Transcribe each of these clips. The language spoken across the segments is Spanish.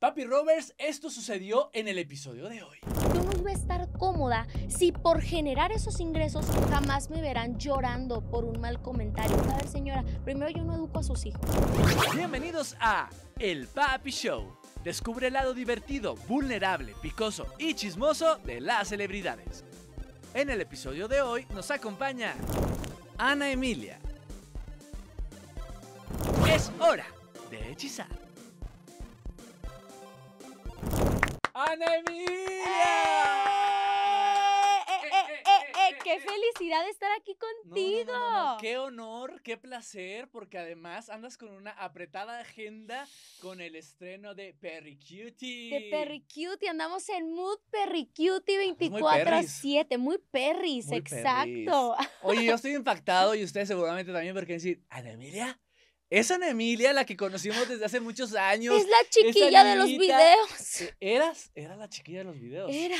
Papi Roberts, esto sucedió en el episodio de hoy. Yo no iba a estar cómoda si por generar esos ingresos jamás me verán llorando por un mal comentario. A ver, señora, primero yo no educo a sus hijos. Bienvenidos a El Papi Show. Descubre el lado divertido, vulnerable, picoso y chismoso de las celebridades. En el episodio de hoy nos acompaña Ana Emilia. Es hora de hechizar. ¡Ana Emilia! Eh, ¡Eh, eh, eh ¡Qué felicidad estar aquí contigo! ¡Qué honor, qué placer! Porque además andas con una apretada agenda con el estreno de Perry Cutie. De Perry Cutie, andamos en mood Perry Cutie 24-7. Muy perris, exacto. Oye, yo estoy impactado y ustedes seguramente también porque decir, ¿Ana Emilia? Es Emilia, la que conocimos desde hace muchos años. Es la chiquilla de los videos. Eras, era la chiquilla de los videos. Era.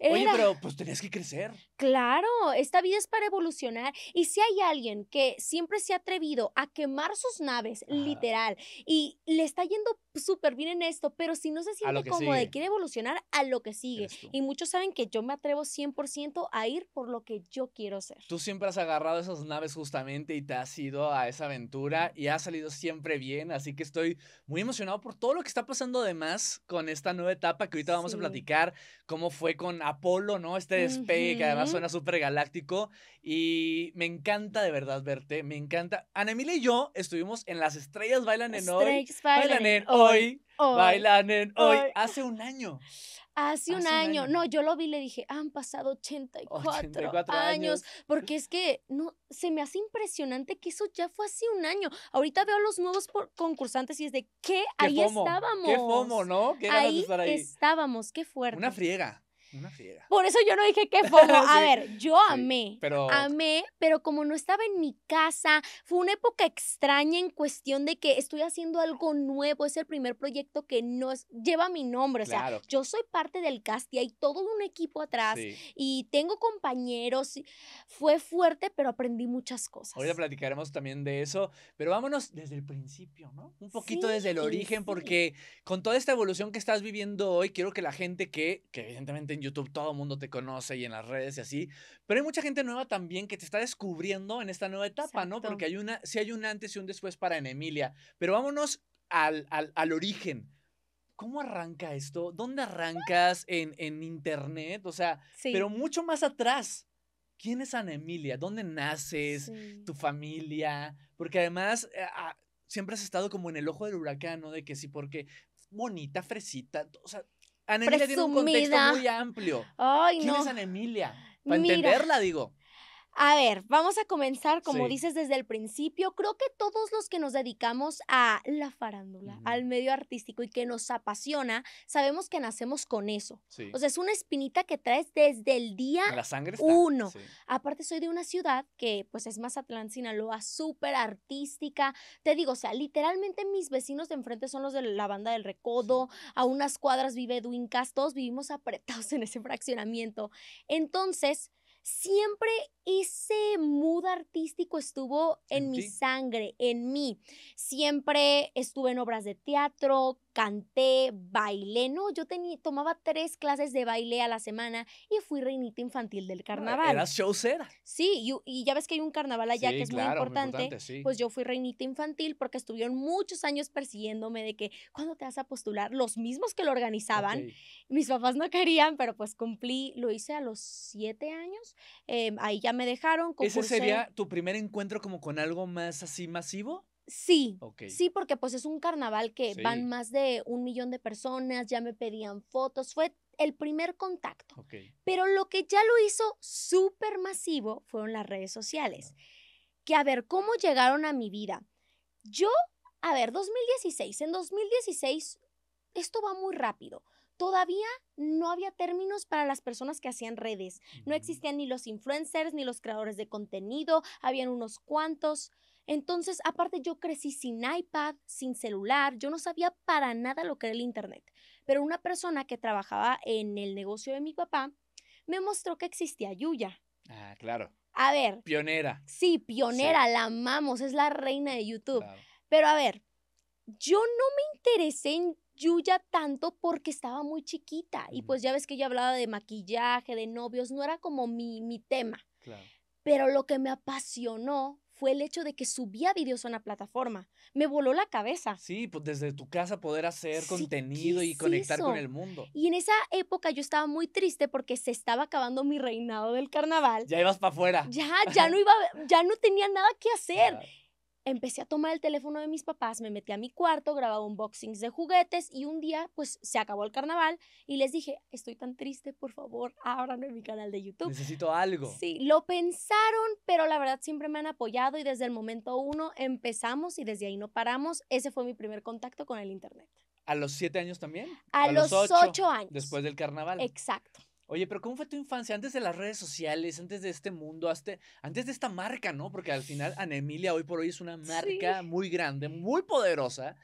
Oye, pero pues tenías que crecer. Claro, esta vida es para evolucionar. Y si hay alguien que siempre se ha atrevido a quemar sus naves, literal, y le está yendo súper bien en esto, pero si no se siente como de quiere evolucionar a lo que sigue. Y muchos saben que yo me atrevo 100% a ir por lo que yo quiero hacer. Tú siempre has agarrado esas naves justamente y te has ido a esa aventura y ha salido siempre bien, así que estoy muy emocionado por todo lo que está pasando además con esta nueva etapa que ahorita vamos a platicar, cómo fue con Apolo, ¿no? Este despegue que además suena súper galáctico y me encanta de verdad verte, me encanta. Ana Emilia y yo estuvimos en Las Estrellas Bailan en Estrellas Bailan en Hoy hoy, hoy bailan en hoy. Hace un año. Hace, un, año. No, yo lo vi y le dije, han pasado 84, y años. años. Porque es que no, se me hace impresionante que eso ya fue hace un año. Ahorita veo a los nuevos concursantes y es de ¿qué? ahí estábamos. Qué fomo, ¿no? Qué ahí, ahí estábamos, qué fuerte. Una friega. Una fiera. Por eso yo no dije qué fue. A ver, yo amé. pero... Amé, pero como no estaba en mi casa, fue una época extraña en cuestión de que estoy haciendo algo nuevo. Es el primer proyecto que no lleva mi nombre. O sea, yo soy parte del cast y hay todo un equipo atrás y tengo compañeros. Fue fuerte, pero aprendí muchas cosas. Ahorita platicaremos también de eso, pero vámonos desde el principio, ¿no? Un poquito desde el origen, porque con toda esta evolución que estás viviendo hoy, quiero que la gente que, que evidentemente YouTube todo el mundo te conoce y en las redes y así, pero hay mucha gente nueva también que te está descubriendo en esta nueva etapa, ¿no? Porque hay una, sí hay un antes y un después para en Emilia, pero vámonos al, al, origen. ¿Cómo arranca esto? ¿Dónde arrancas en, en internet? O sea, pero mucho más atrás. ¿Quién es Ana Emilia? ¿Dónde naces? ¿Tu familia? Porque además eh, ah, siempre has estado como en el ojo del huracán, ¿no? De que sí, porque bonita, fresita, o sea, Ana Emilia tiene un contexto muy amplio. ¿Quién es Ana Emilia? Para entenderla, digo. A ver, vamos a comenzar, como dices desde el principio, creo que todos los que nos dedicamos a la farándula, al medio artístico y que nos apasiona, sabemos que nacemos con eso. O sea, es una espinita que traes desde el día la sangre uno. Aparte, soy de una ciudad que pues es Mazatlán, Sinaloa, súper artística. Te digo, o sea, literalmente mis vecinos de enfrente son los de la banda del Recodo, a unas cuadras vive Duincas, todos vivimos apretados en ese fraccionamiento. Entonces, siempre ese mood artístico estuvo en, mi sangre, en mí. Siempre estuve en obras de teatro, canté, bailé. No, yo tenía, tomaba tres clases de baile a la semana y fui reinita infantil del carnaval. Eras showcera. Sí, y, ya ves que hay un carnaval allá que es muy importante. Pues yo fui reinita infantil porque estuvieron muchos años persiguiéndome de que, ¿cuándo te vas a postular? Los mismos que lo organizaban. Mis papás no querían, pero pues cumplí, lo hice a los siete años. Em, ahí ya me dejaron. ¿Ese sería tu primer encuentro como con algo más así masivo? Sí, sí, porque pues es un carnaval que van más de un millón de personas, ya me pedían fotos, fue el primer contacto. Pero lo que ya lo hizo súper masivo fueron las redes sociales, que a ver, ¿cómo llegaron a mi vida? Yo, a ver, 2016, en 2016 esto va muy rápido. Todavía no había términos para las personas que hacían redes. No existían ni los influencers ni los creadores de contenido, habían unos cuantos. Entonces, aparte yo crecí sin iPad, sin celular, yo no sabía para nada lo que era el Internet, pero una persona que trabajaba en el negocio de mi papá me mostró que existía Yuya. Ah, claro. A ver. Pionera. Sí, pionera, la amamos, es la reina de YouTube. Pero a ver, yo no me interesé en Yuya tanto porque estaba muy chiquita y pues ya ves que yo hablaba de maquillaje, de novios, no era como mi, mi tema. Claro. Pero lo que me apasionó fue el hecho de que subía videos a una plataforma. Me voló la cabeza. Sí, pues desde tu casa poder hacer contenido y conectar con el mundo. Y en esa época yo estaba muy triste porque se estaba acabando mi reinado del carnaval. Ya ibas para afuera. Ya, ya no iba, ya no tenía nada que hacer empecé a tomar el teléfono de mis papás, me metí a mi cuarto, grababa unboxings de juguetes y un día pues se acabó el carnaval y les dije, estoy tan triste, por favor, ábranme mi canal de YouTube. Necesito algo. Sí, lo pensaron, pero la verdad siempre me han apoyado y desde el momento uno empezamos y desde ahí no paramos. Ese fue mi primer contacto con el Internet. ¿A los siete años también? A, los, ocho, años. Después del carnaval. Exacto. Oye, pero ¿cómo fue tu infancia antes de las redes sociales, antes de este mundo, antes de esta marca, ¿no? Porque al final Ana Emilia hoy por hoy es una marca muy grande, muy poderosa,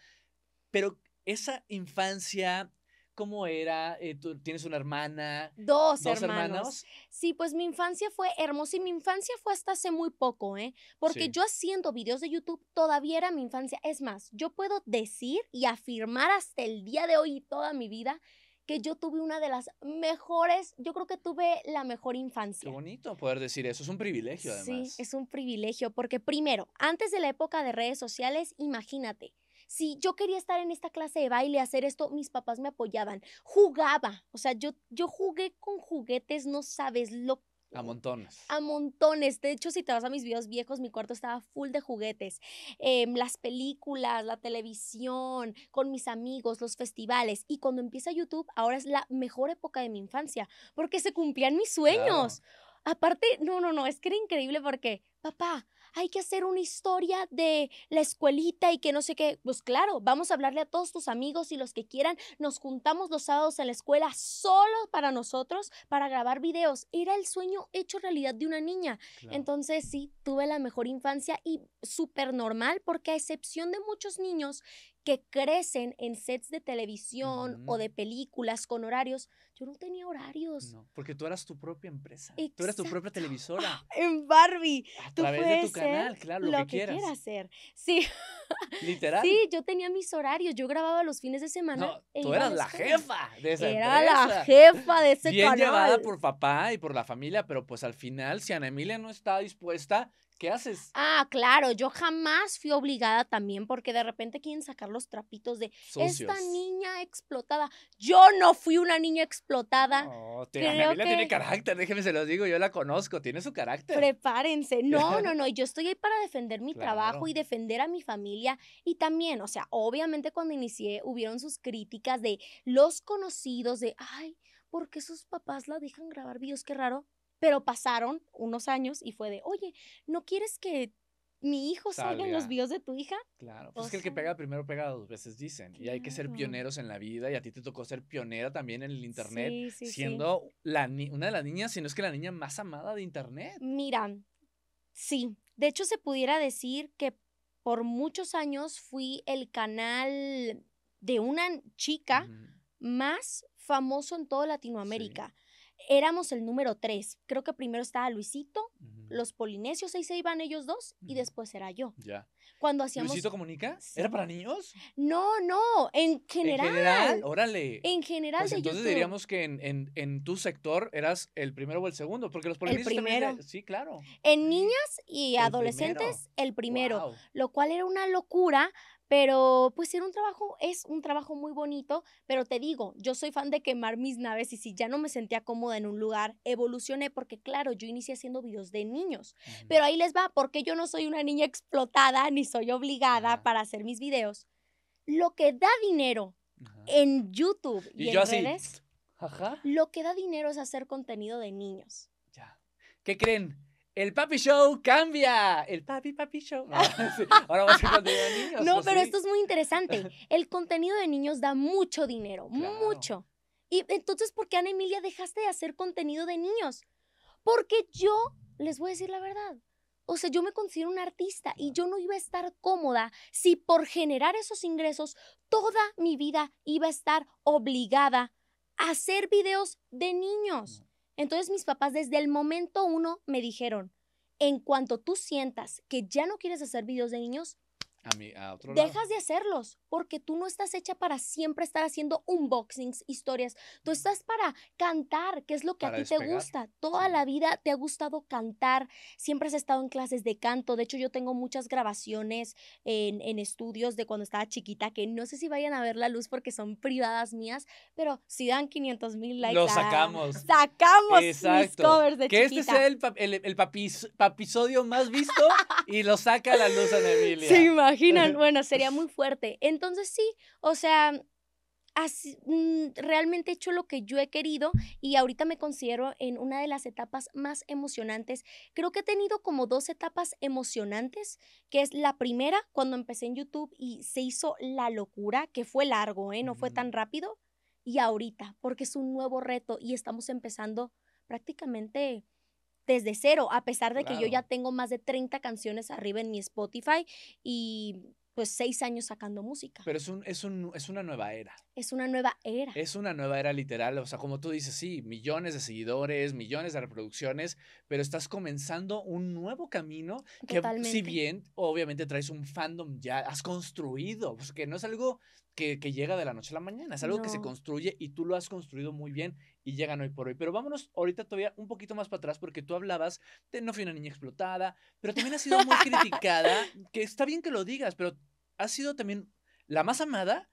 pero esa infancia... ¿Cómo era? Eh, ¿Tú tienes una hermana? Dos, hermanos. Sí, pues mi infancia fue hermosa y mi infancia fue hasta hace muy poco, ¿eh? Porque yo haciendo videos de YouTube todavía era mi infancia. Es más, yo puedo decir y afirmar hasta el día de hoy y toda mi vida que yo tuve una de las mejores, yo creo que tuve la mejor infancia. Qué bonito poder decir eso, es un privilegio además. Sí, es un privilegio, porque primero, antes de la época de redes sociales, imagínate, si yo quería estar en esta clase de baile, hacer esto, mis papás me apoyaban, jugaba, o sea, yo, yo jugué con juguetes, no sabes lo a montones. A montones. De hecho, si te vas a mis videos viejos, mi cuarto estaba full de juguetes. Em, las películas, la televisión, con mis amigos, los festivales. Y cuando empieza YouTube, ahora es la mejor época de mi infancia, porque se cumplían mis sueños. Aparte, no, no, no, es que era increíble porque, papá, hay que hacer una historia de la escuelita y que no sé qué. Pues claro, vamos a hablarle a todos tus amigos y los que quieran. Nos juntamos los sábados en la escuela solo para nosotros, para grabar videos. Era el sueño hecho realidad de una niña. Entonces sí, tuve la mejor infancia y súper normal porque a excepción de muchos niños que crecen en sets de televisión o de películas con horarios. Yo no tenía horarios. No, porque tú eras tu propia empresa. Tú eras tu propia televisora. En Barbie. A tu claro, lo, que, quieras. hacer. Sí. Literal. Sí, yo tenía mis horarios, yo grababa los fines de semana. No, tú eras la jefa de esa Era la jefa de ese canal. Bien llevada por papá y por la familia, pero pues al final, si Ana Emilia no está dispuesta, ¿Qué haces? Ah, claro, yo jamás fui obligada también porque de repente quieren sacar los trapitos de esta niña explotada. Yo no fui una niña explotada. Oh, tiene carácter, déjenme se los digo, yo la conozco, tiene su carácter. Prepárense. No, no, no, yo estoy ahí para defender mi trabajo y defender a mi familia y también, o sea, obviamente cuando inicié hubieron sus críticas de los conocidos de, ay, ¿por qué sus papás la dejan grabar videos? Qué raro pero pasaron unos años y fue de, oye, ¿no quieres que mi hijo salga, en los videos de tu hija? Claro, pues es que el que pega primero pega dos veces, dicen. Y hay que ser pioneros en la vida. Y a ti te tocó ser pionera también en el Internet, siendo La una de las niñas, si no es que la niña más amada de Internet. Mira, sí. De hecho, se pudiera decir que por muchos años fui el canal de una chica más famoso en toda Latinoamérica éramos el número tres. Creo que primero estaba Luisito, los polinesios, ahí se iban ellos dos, y después era yo. Ya. Cuando hacíamos. ¿Luisito comunica? ¿Era para niños? No, no, en general. En general, órale. En general pues Entonces diríamos que en, en, tu sector eras el primero o el segundo, porque los polinesios. El primero. También, sí, claro. En niñas y adolescentes, el primero. Lo cual era una locura pero pues era un trabajo, es un trabajo muy bonito, pero te digo, yo soy fan de quemar mis naves y si ya no me sentía cómoda en un lugar, evolucioné porque claro, yo inicié haciendo videos de niños, pero ahí les va, porque yo no soy una niña explotada ni soy obligada para hacer mis videos. Lo que da dinero en YouTube y, en redes, lo que da dinero es hacer contenido de niños. Ya. ¿Qué creen? El Papi Show cambia. El Papi Papi Show. Ah, Ahora vamos a contenido de niños. No, pues pero esto es muy interesante. El contenido de niños da mucho dinero, mucho. Y entonces, ¿por qué Ana Emilia dejaste de hacer contenido de niños? Porque yo, les voy a decir la verdad, o sea, yo me considero una artista y yo no iba a estar cómoda si por generar esos ingresos toda mi vida iba a estar obligada a hacer videos de niños. Entonces mis papás desde el momento uno me dijeron, en cuanto tú sientas que ya no quieres hacer videos de niños, Dejas de hacerlos porque tú no estás hecha para siempre estar haciendo unboxings, historias. Tú estás para cantar, que es lo que a ti te gusta. Toda la vida te ha gustado cantar. Siempre has estado en clases de canto. De hecho, yo tengo muchas grabaciones en, estudios de cuando estaba chiquita que no sé si vayan a ver la luz porque son privadas mías, pero si dan 500 mil likes. Lo ah, sacamos. Sacamos mis covers de chiquita. Que este sea el, el, el papisodio más visto y lo saca la luz, en Emilia. Sí, bueno, sería muy fuerte. Entonces sí, o sea, mm, realmente he hecho lo que yo he querido y ahorita me considero en una de las etapas más emocionantes. Creo que he tenido como dos etapas emocionantes, que es la primera, cuando empecé en YouTube y se hizo la locura, que fue largo, ¿eh? no fue tan rápido, y ahorita, porque es un nuevo reto y estamos empezando prácticamente desde cero, a pesar de que yo ya tengo más de 30 canciones arriba en mi Spotify y pues seis años sacando música. Pero es, un, es, un, es una nueva era. Es una nueva era. Es una nueva era literal, o sea, como tú dices, sí, millones de seguidores, millones de reproducciones, pero estás comenzando un nuevo camino que si bien obviamente traes un fandom ya, has construido, pues que no es algo que, llega de la noche a la mañana, es algo que se construye y tú lo has construido muy bien y llegan hoy por hoy. Pero vámonos ahorita todavía un poquito más para atrás porque tú hablabas de no fui una niña explotada, pero también has sido muy criticada, que está bien que lo digas, pero has sido también la más amada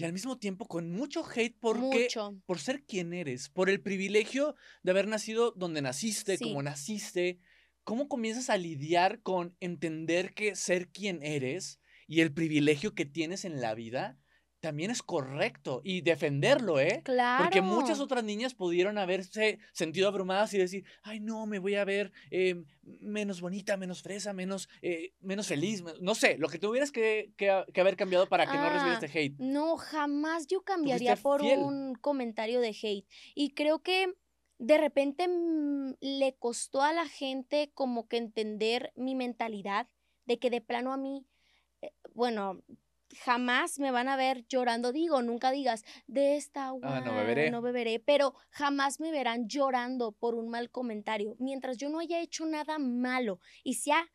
y al mismo tiempo con mucho hate porque, por ser quien eres, por el privilegio de haber nacido donde naciste, como naciste. ¿Cómo comienzas a lidiar con entender que ser quien eres y el privilegio que tienes en la vida también es correcto y defenderlo, ¿eh? Claro. Porque muchas otras niñas pudieron haberse sentido abrumadas y decir, ay, no, me voy a ver eh, menos bonita, menos fresa, menos, eh, menos feliz, no sé, lo que tuvieras que, que, haber cambiado para que no recibieras ah, este hate. No, jamás yo cambiaría por un comentario de hate. Y creo que de repente mm, le costó a la gente como que entender mi mentalidad de que de plano a mí eh, bueno, jamás me van a ver llorando. Digo, nunca digas, de esta ah, agua no, beberé. no beberé, pero jamás me verán llorando por un mal comentario. Mientras yo no haya hecho nada malo y sea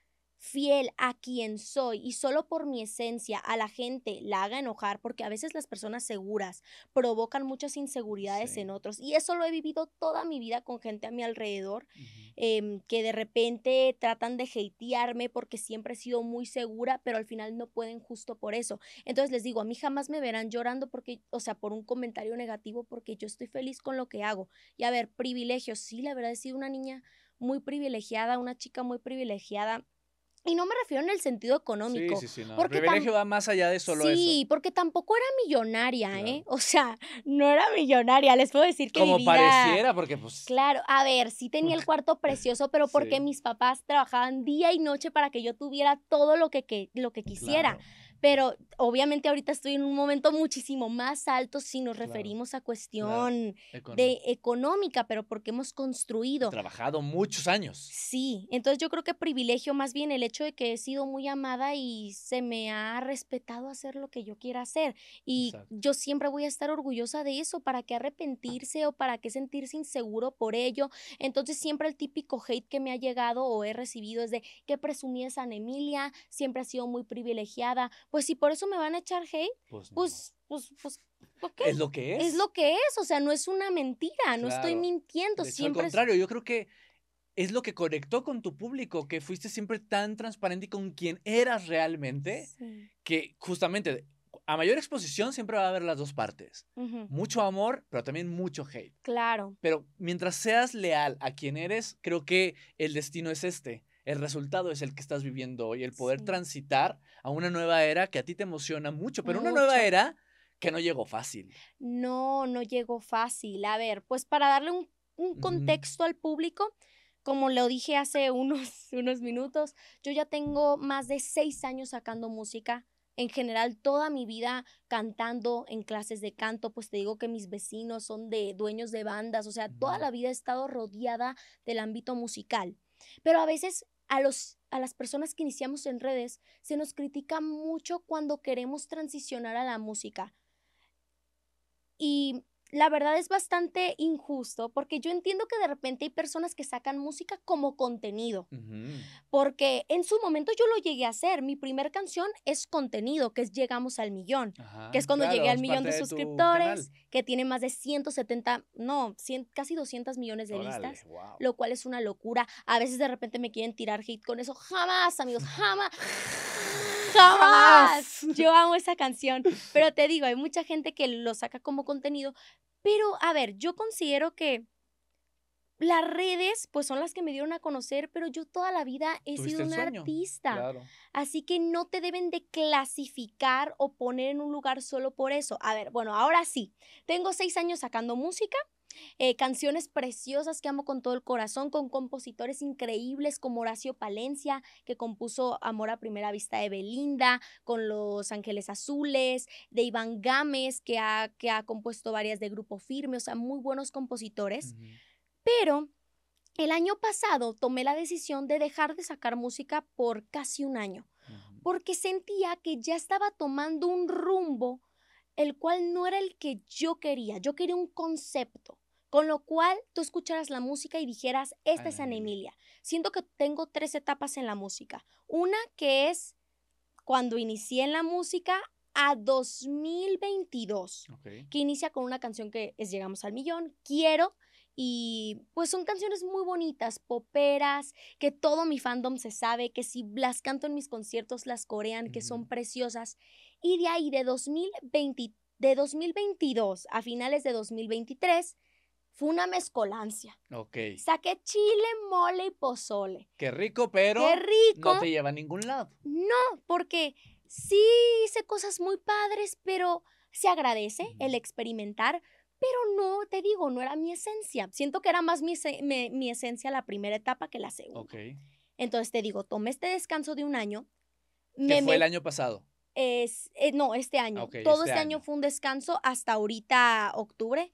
fiel a quien soy y solo por mi esencia a la gente la haga enojar, porque a veces las personas seguras provocan muchas inseguridades en otros. Y eso lo he vivido toda mi vida con gente a mi alrededor, em, que de repente tratan de hatearme porque siempre he sido muy segura, pero al final no pueden justo por eso. Entonces les digo, a mí jamás me verán llorando porque, o sea, por un comentario negativo, porque yo estoy feliz con lo que hago. Y a ver, privilegios, sí, la verdad he sido una niña muy privilegiada, una chica muy privilegiada y no me refiero en el sentido económico. Porque el va más allá de solo eso. Sí, porque tampoco era millonaria, ¿eh? O sea, no era millonaria. Les puedo decir que. Como pareciera, porque pues. Claro, a ver, sí tenía el cuarto precioso, pero porque mis papás trabajaban día y noche para que yo tuviera todo lo que, lo que quisiera pero obviamente ahorita estoy en un momento muchísimo más alto si nos referimos a cuestión de económica, pero porque hemos construido. Trabajado muchos años. Sí, entonces yo creo que privilegio más bien el hecho de que he sido muy amada y se me ha respetado hacer lo que yo quiera hacer. Y yo siempre voy a estar orgullosa de eso, para qué arrepentirse o para qué sentirse inseguro por ello. Entonces siempre el típico hate que me ha llegado o he recibido es de que presumí San Emilia, siempre ha sido muy privilegiada pues si por eso me van a echar hate, pues, pues, pues, pues Es lo que es. Es lo que es, o sea, no es una mentira, no estoy mintiendo. siempre siempre al contrario, yo creo que es lo que conectó con tu público, que fuiste siempre tan transparente con quien eras realmente, que justamente a mayor exposición siempre va a haber las dos partes. Mucho amor, pero también mucho hate. Claro. Pero mientras seas leal a quien eres, creo que el destino es este. El resultado es el que estás viviendo hoy, el poder transitar a una nueva era que a ti te emociona mucho, pero una nueva era que no llegó fácil. No, no llegó fácil. A ver, pues para darle un, contexto al público, como lo dije hace unos, unos minutos, yo ya tengo más de seis años sacando música en general toda mi vida cantando en clases de canto, pues te digo que mis vecinos son de dueños de bandas, o sea, toda la vida he estado rodeada del ámbito musical. Pero a veces a, los, a las personas que iniciamos en redes se nos critica mucho cuando queremos transicionar a la música. Y la verdad es bastante injusto porque yo entiendo que de repente hay personas que sacan música como contenido, porque en su momento yo lo llegué a hacer. Mi primer canción es contenido, que es Llegamos al Millón, que es cuando llegué al millón de, suscriptores, que tiene más de 170, no, casi 200 millones de listas, vistas, lo cual es una locura. A veces de repente me quieren tirar hit con eso. Jamás, amigos, jamás jamás. Yo amo esa canción. Pero te digo, hay mucha gente que lo saca como contenido. Pero, a ver, yo considero que las redes, pues son las que me dieron a conocer, pero yo toda la vida he sido una artista. Así que no te deben de clasificar o poner en un lugar solo por eso. A ver, bueno, ahora sí. Tengo seis años sacando música. Eh, canciones preciosas que amo con todo el corazón, con compositores increíbles como Horacio Palencia, que compuso Amor a Primera Vista de Belinda, con Los Ángeles Azules, de Iván Gámez, que ha, compuesto varias de Grupo Firme, o sea, muy buenos compositores. Pero el año pasado tomé la decisión de dejar de sacar música por casi un año, porque sentía que ya estaba tomando un rumbo el cual no era el que yo quería. Yo quería un concepto. Con lo cual, tú escucharas la música y dijeras, esta es Ana Emilia. Siento que tengo tres etapas en la música. Una que es cuando inicié en la música a 2022, que inicia con una canción que es Llegamos al Millón, Quiero, y pues son canciones muy bonitas, poperas, que todo mi fandom se sabe, que si las canto en mis conciertos las corean, que son preciosas. Y de ahí, de, de 2022 a finales de 2023, fue una mezcolancia. Ok. Saqué chile, mole y pozole. Qué rico, pero Qué rico. no te lleva a ningún lado. No, porque sí hice cosas muy padres, pero se agradece el experimentar, pero no, te digo, no era mi esencia. Siento que era más mi, esencia la primera etapa que la segunda. Ok. Entonces te digo, tomé este descanso de un año. ¿Qué fue el año pasado? Es, eh, no, este año. Todo este, este año. fue un descanso hasta ahorita octubre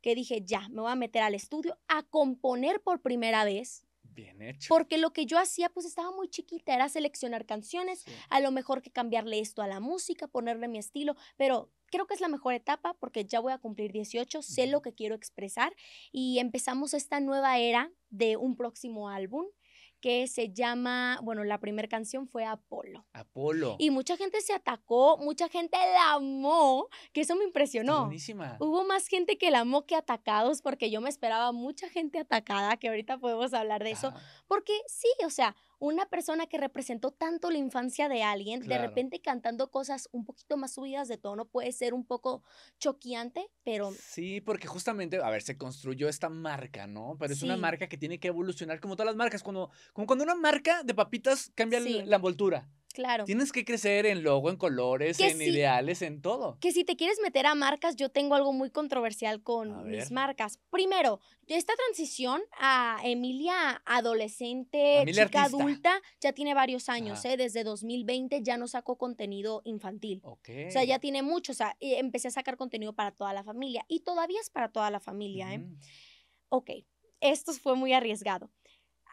que dije, ya, me voy a meter al estudio a componer por primera vez. Bien hecho. Porque lo que yo hacía, pues estaba muy chiquita, era seleccionar canciones, a lo mejor que cambiarle esto a la música, ponerle mi estilo, pero creo que es la mejor etapa porque ya voy a cumplir 18, sé lo que quiero expresar y empezamos esta nueva era de un próximo álbum que se llama, bueno, la primera canción fue Apolo. Apolo. Y mucha gente se atacó, mucha gente la amó, que eso me impresionó. Buenísima. Hubo más gente que la amó que atacados, porque yo me esperaba mucha gente atacada, que ahorita podemos hablar de eso, ah. porque sí, o sea, una persona que representó tanto la infancia de alguien, de repente cantando cosas un poquito más subidas de tono, puede ser un poco choqueante, pero... Sí, porque justamente, a ver, se construyó esta marca, ¿no? Pero es una marca que tiene que evolucionar como todas las marcas, como, como cuando una marca de papitas cambia la envoltura. Claro. Tienes que crecer en logo, en colores, en ideales, en todo. Que si te quieres meter a marcas, yo tengo algo muy controversial con mis marcas. Primero, esta transición a Emilia adolescente, chica adulta, ya tiene varios años, ¿eh? Desde 2020 ya no sacó contenido infantil. O sea, ya tiene mucho. O sea, empecé a sacar contenido para toda la familia y todavía es para toda la familia, ¿eh? Ok, esto fue muy arriesgado.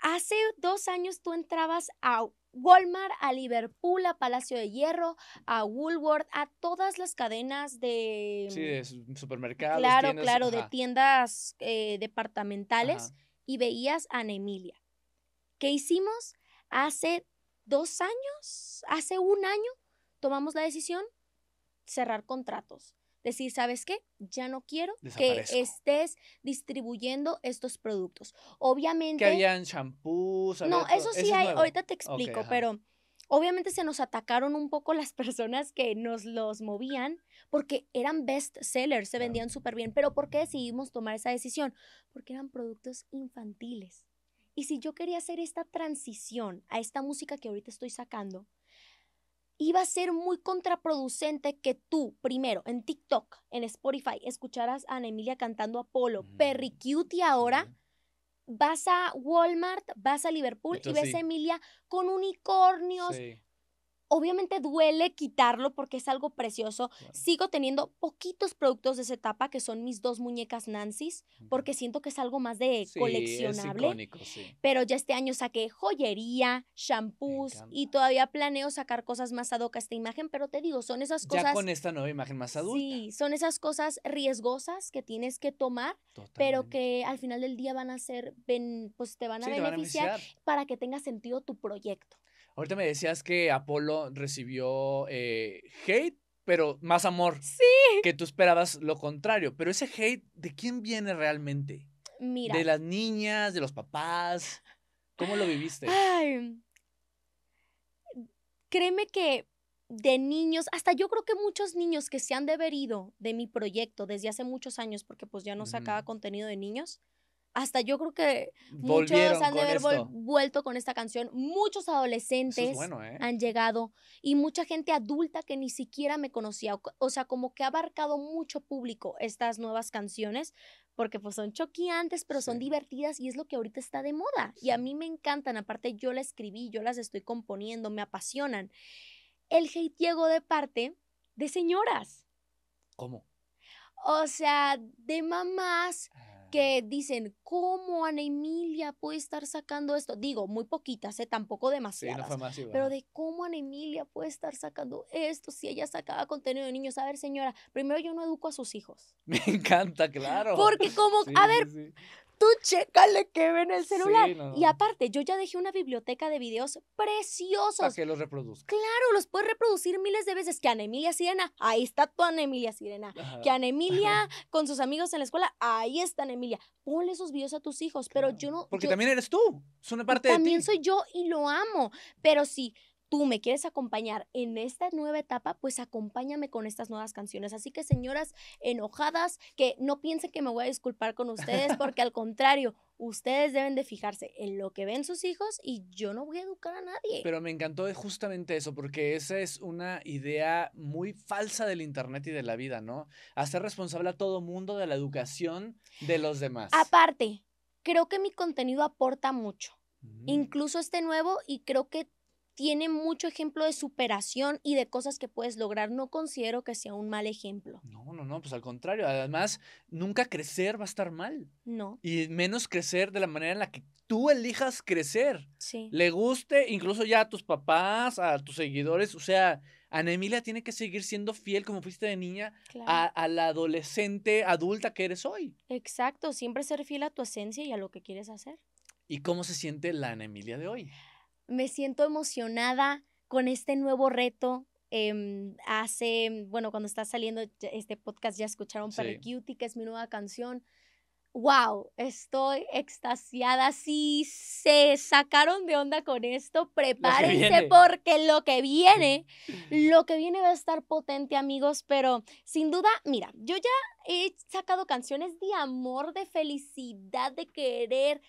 Hace dos años tú entrabas a Walmart, a Liverpool, a Palacio de Hierro, a Woolworth, a todas las cadenas de... Sí, de mm, supermercados. Claro, tiendas, claro, de tiendas eh, departamentales y veías a Emilia. ¿Qué hicimos? Hace dos años, hace un año, tomamos la decisión cerrar contratos decir, ¿sabes qué? Ya no quiero que estés distribuyendo estos productos. Obviamente... Que habían shampoos... no, eso sí hay, ahorita te explico, pero obviamente se nos atacaron un poco las personas que nos los movían porque eran best sellers, se vendían súper bien. Pero ¿por qué decidimos tomar esa decisión? Porque eran productos infantiles. Y si yo quería hacer esta transición a esta música que ahorita estoy sacando, iba a ser muy contraproducente que tú, primero, en TikTok, en Spotify, escucharas a Emilia cantando Apolo, Perry mm, Cutie ahora. vas a Walmart, vas a Liverpool y ves a Emilia con unicornios, Obviamente duele quitarlo porque es algo precioso. Sigo teniendo poquitos productos de esa etapa que son mis dos muñecas Nancy's porque siento que es algo más de coleccionable. Es Pero ya este año saqué joyería, shampoos y todavía planeo sacar cosas más ad hoc a esta imagen, pero te digo, son esas cosas... Ya con esta nueva imagen más adulta. Sí, son esas cosas riesgosas que tienes que tomar, pero que al final del día van a ser, pues te van a beneficiar para que tenga sentido tu proyecto. Ahorita me decías que Apolo recibió eh, hate, pero más amor. Sí. Que tú esperabas lo contrario. Pero ese hate, ¿de quién viene realmente? Mira. De las niñas, de los papás. ¿Cómo lo viviste? Ay, créeme que de niños, hasta yo creo que muchos niños que se han deberido de mi proyecto desde hace muchos años, porque pues ya no sacaba contenido de niños, hasta yo creo que muchos han de haber vuelto con esta canción. Muchos adolescentes ¿eh? han llegado y mucha gente adulta que ni siquiera me conocía. O, sea, como que ha abarcado mucho público estas nuevas canciones porque pues son choqueantes, pero son divertidas y es lo que ahorita está de moda. Y a mí me encantan. Aparte, yo las escribí, yo las estoy componiendo, me apasionan. El hate de parte de señoras. ¿Cómo? O sea, de mamás que dicen, ¿cómo Ana Emilia puede estar sacando esto? Digo, muy poquitas, ¿eh? tampoco demasiadas. pero de cómo Ana Emilia puede estar sacando esto si ella sacaba contenido de niños. A ver, señora, primero yo no educo a sus hijos. Me encanta, claro. Porque como, a ver, tú chécale que ve en el celular. Y aparte, yo ya dejé una biblioteca de videos preciosos. Para que los reproduzca. Claro, los puedes reproducir miles de veces. Que Ana Emilia Sirena, ahí está tu Ana Emilia Sirena. Que Ana Emilia con sus amigos en la escuela, ahí está Ana Emilia. Ponle esos videos a tus hijos, pero yo no. Porque también eres tú, es una parte de ti. También soy yo y lo amo. Pero sí, tú me quieres acompañar en esta nueva etapa, pues acompáñame con estas nuevas canciones. Así que señoras enojadas, que no piensen que me voy a disculpar con ustedes, porque al contrario, ustedes deben de fijarse en lo que ven sus hijos y yo no voy a educar a nadie. Pero me encantó justamente eso, porque esa es una idea muy falsa del Internet y de la vida, ¿no? Hacer responsable a todo mundo de la educación de los demás. Aparte, creo que mi contenido aporta mucho. Mm. Incluso este nuevo y creo que tiene mucho ejemplo de superación y de cosas que puedes lograr. No considero que sea un mal ejemplo. No, no, no, pues al contrario. Además, nunca crecer va a estar mal. No. Y menos crecer de la manera en la que tú elijas crecer. Sí. Le guste incluso ya a tus papás, a tus seguidores. O sea, Ana Emilia tiene que seguir siendo fiel como fuiste de niña a, la adolescente adulta que eres hoy. Exacto, siempre ser fiel a tu esencia y a lo que quieres hacer. ¿Y cómo se siente la Ana Emilia de hoy? me siento emocionada con este nuevo reto. Em, hace, bueno, cuando está saliendo este podcast ya escucharon para Para Cutie, que es mi nueva canción. ¡Wow! Estoy extasiada. Si se sacaron de onda con esto, prepárense porque lo que viene, lo que viene va a estar potente, amigos. Pero sin duda, mira, yo ya he sacado canciones de amor, de felicidad, de querer,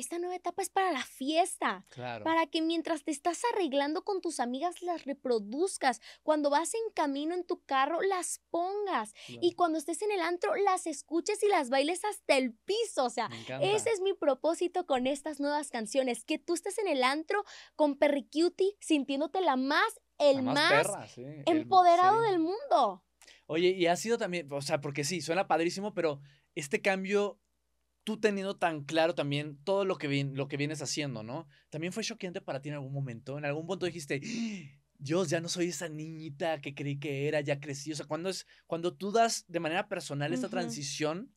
esta nueva etapa es para la fiesta. Para que mientras te estás arreglando con tus amigas, las reproduzcas. Cuando vas en camino en tu carro, las pongas. Y cuando estés en el antro, las escuches y las bailes hasta el piso. O sea, ese es mi propósito con estas nuevas canciones. Que tú estés en el antro con Perry Cutie sintiéndote la más, el más, empoderado del mundo. Oye, y ha sido también, o sea, porque sí, suena padrísimo, pero este cambio tú teniendo tan claro también todo lo que, lo que vienes haciendo, ¿no? También fue choqueante para ti en algún momento. En algún punto dijiste, Dios, ya no soy esa niñita que creí que era, ya crecí. O sea, cuando, es, cuando tú das de manera personal esta transición,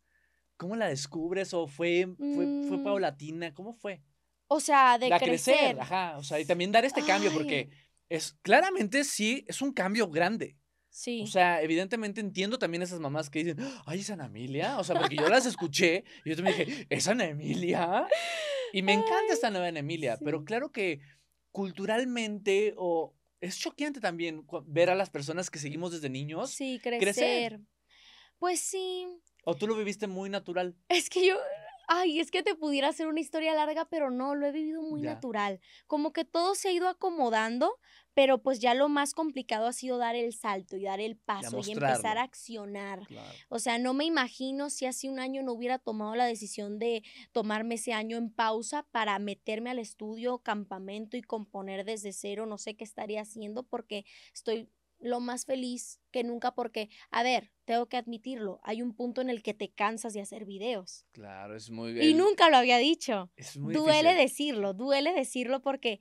¿cómo la descubres? ¿O fue, fue, mm. paulatina? ¿Cómo fue? O sea, de crecer. Ajá, o sea, y también dar este cambio porque es claramente sí, es un cambio grande. Sí. O sea, evidentemente entiendo también esas mamás que dicen, ay, es Ana Emilia. O sea, porque yo las escuché y yo también dije, ¿es Ana Emilia? Y me encanta esta nueva Ana Emilia, pero claro que culturalmente o es choqueante también ver a las personas que seguimos desde niños. Sí, crecer. Pues sí. ¿O tú lo viviste muy natural? Es que yo ay, es que te pudiera hacer una historia larga, pero no, lo he vivido muy natural. Como que todo se ha ido acomodando, pero pues ya lo más complicado ha sido dar el salto y dar el paso y empezar a accionar. O sea, no me imagino si hace un año no hubiera tomado la decisión de tomarme ese año en pausa para meterme al estudio, campamento y componer desde cero, no sé qué estaría haciendo porque estoy lo más feliz que nunca porque, a ver, tengo que admitirlo, hay un punto en el que te cansas de hacer videos. Claro, es muy bien. Y nunca lo había dicho. Es muy duele decirlo, duele decirlo porque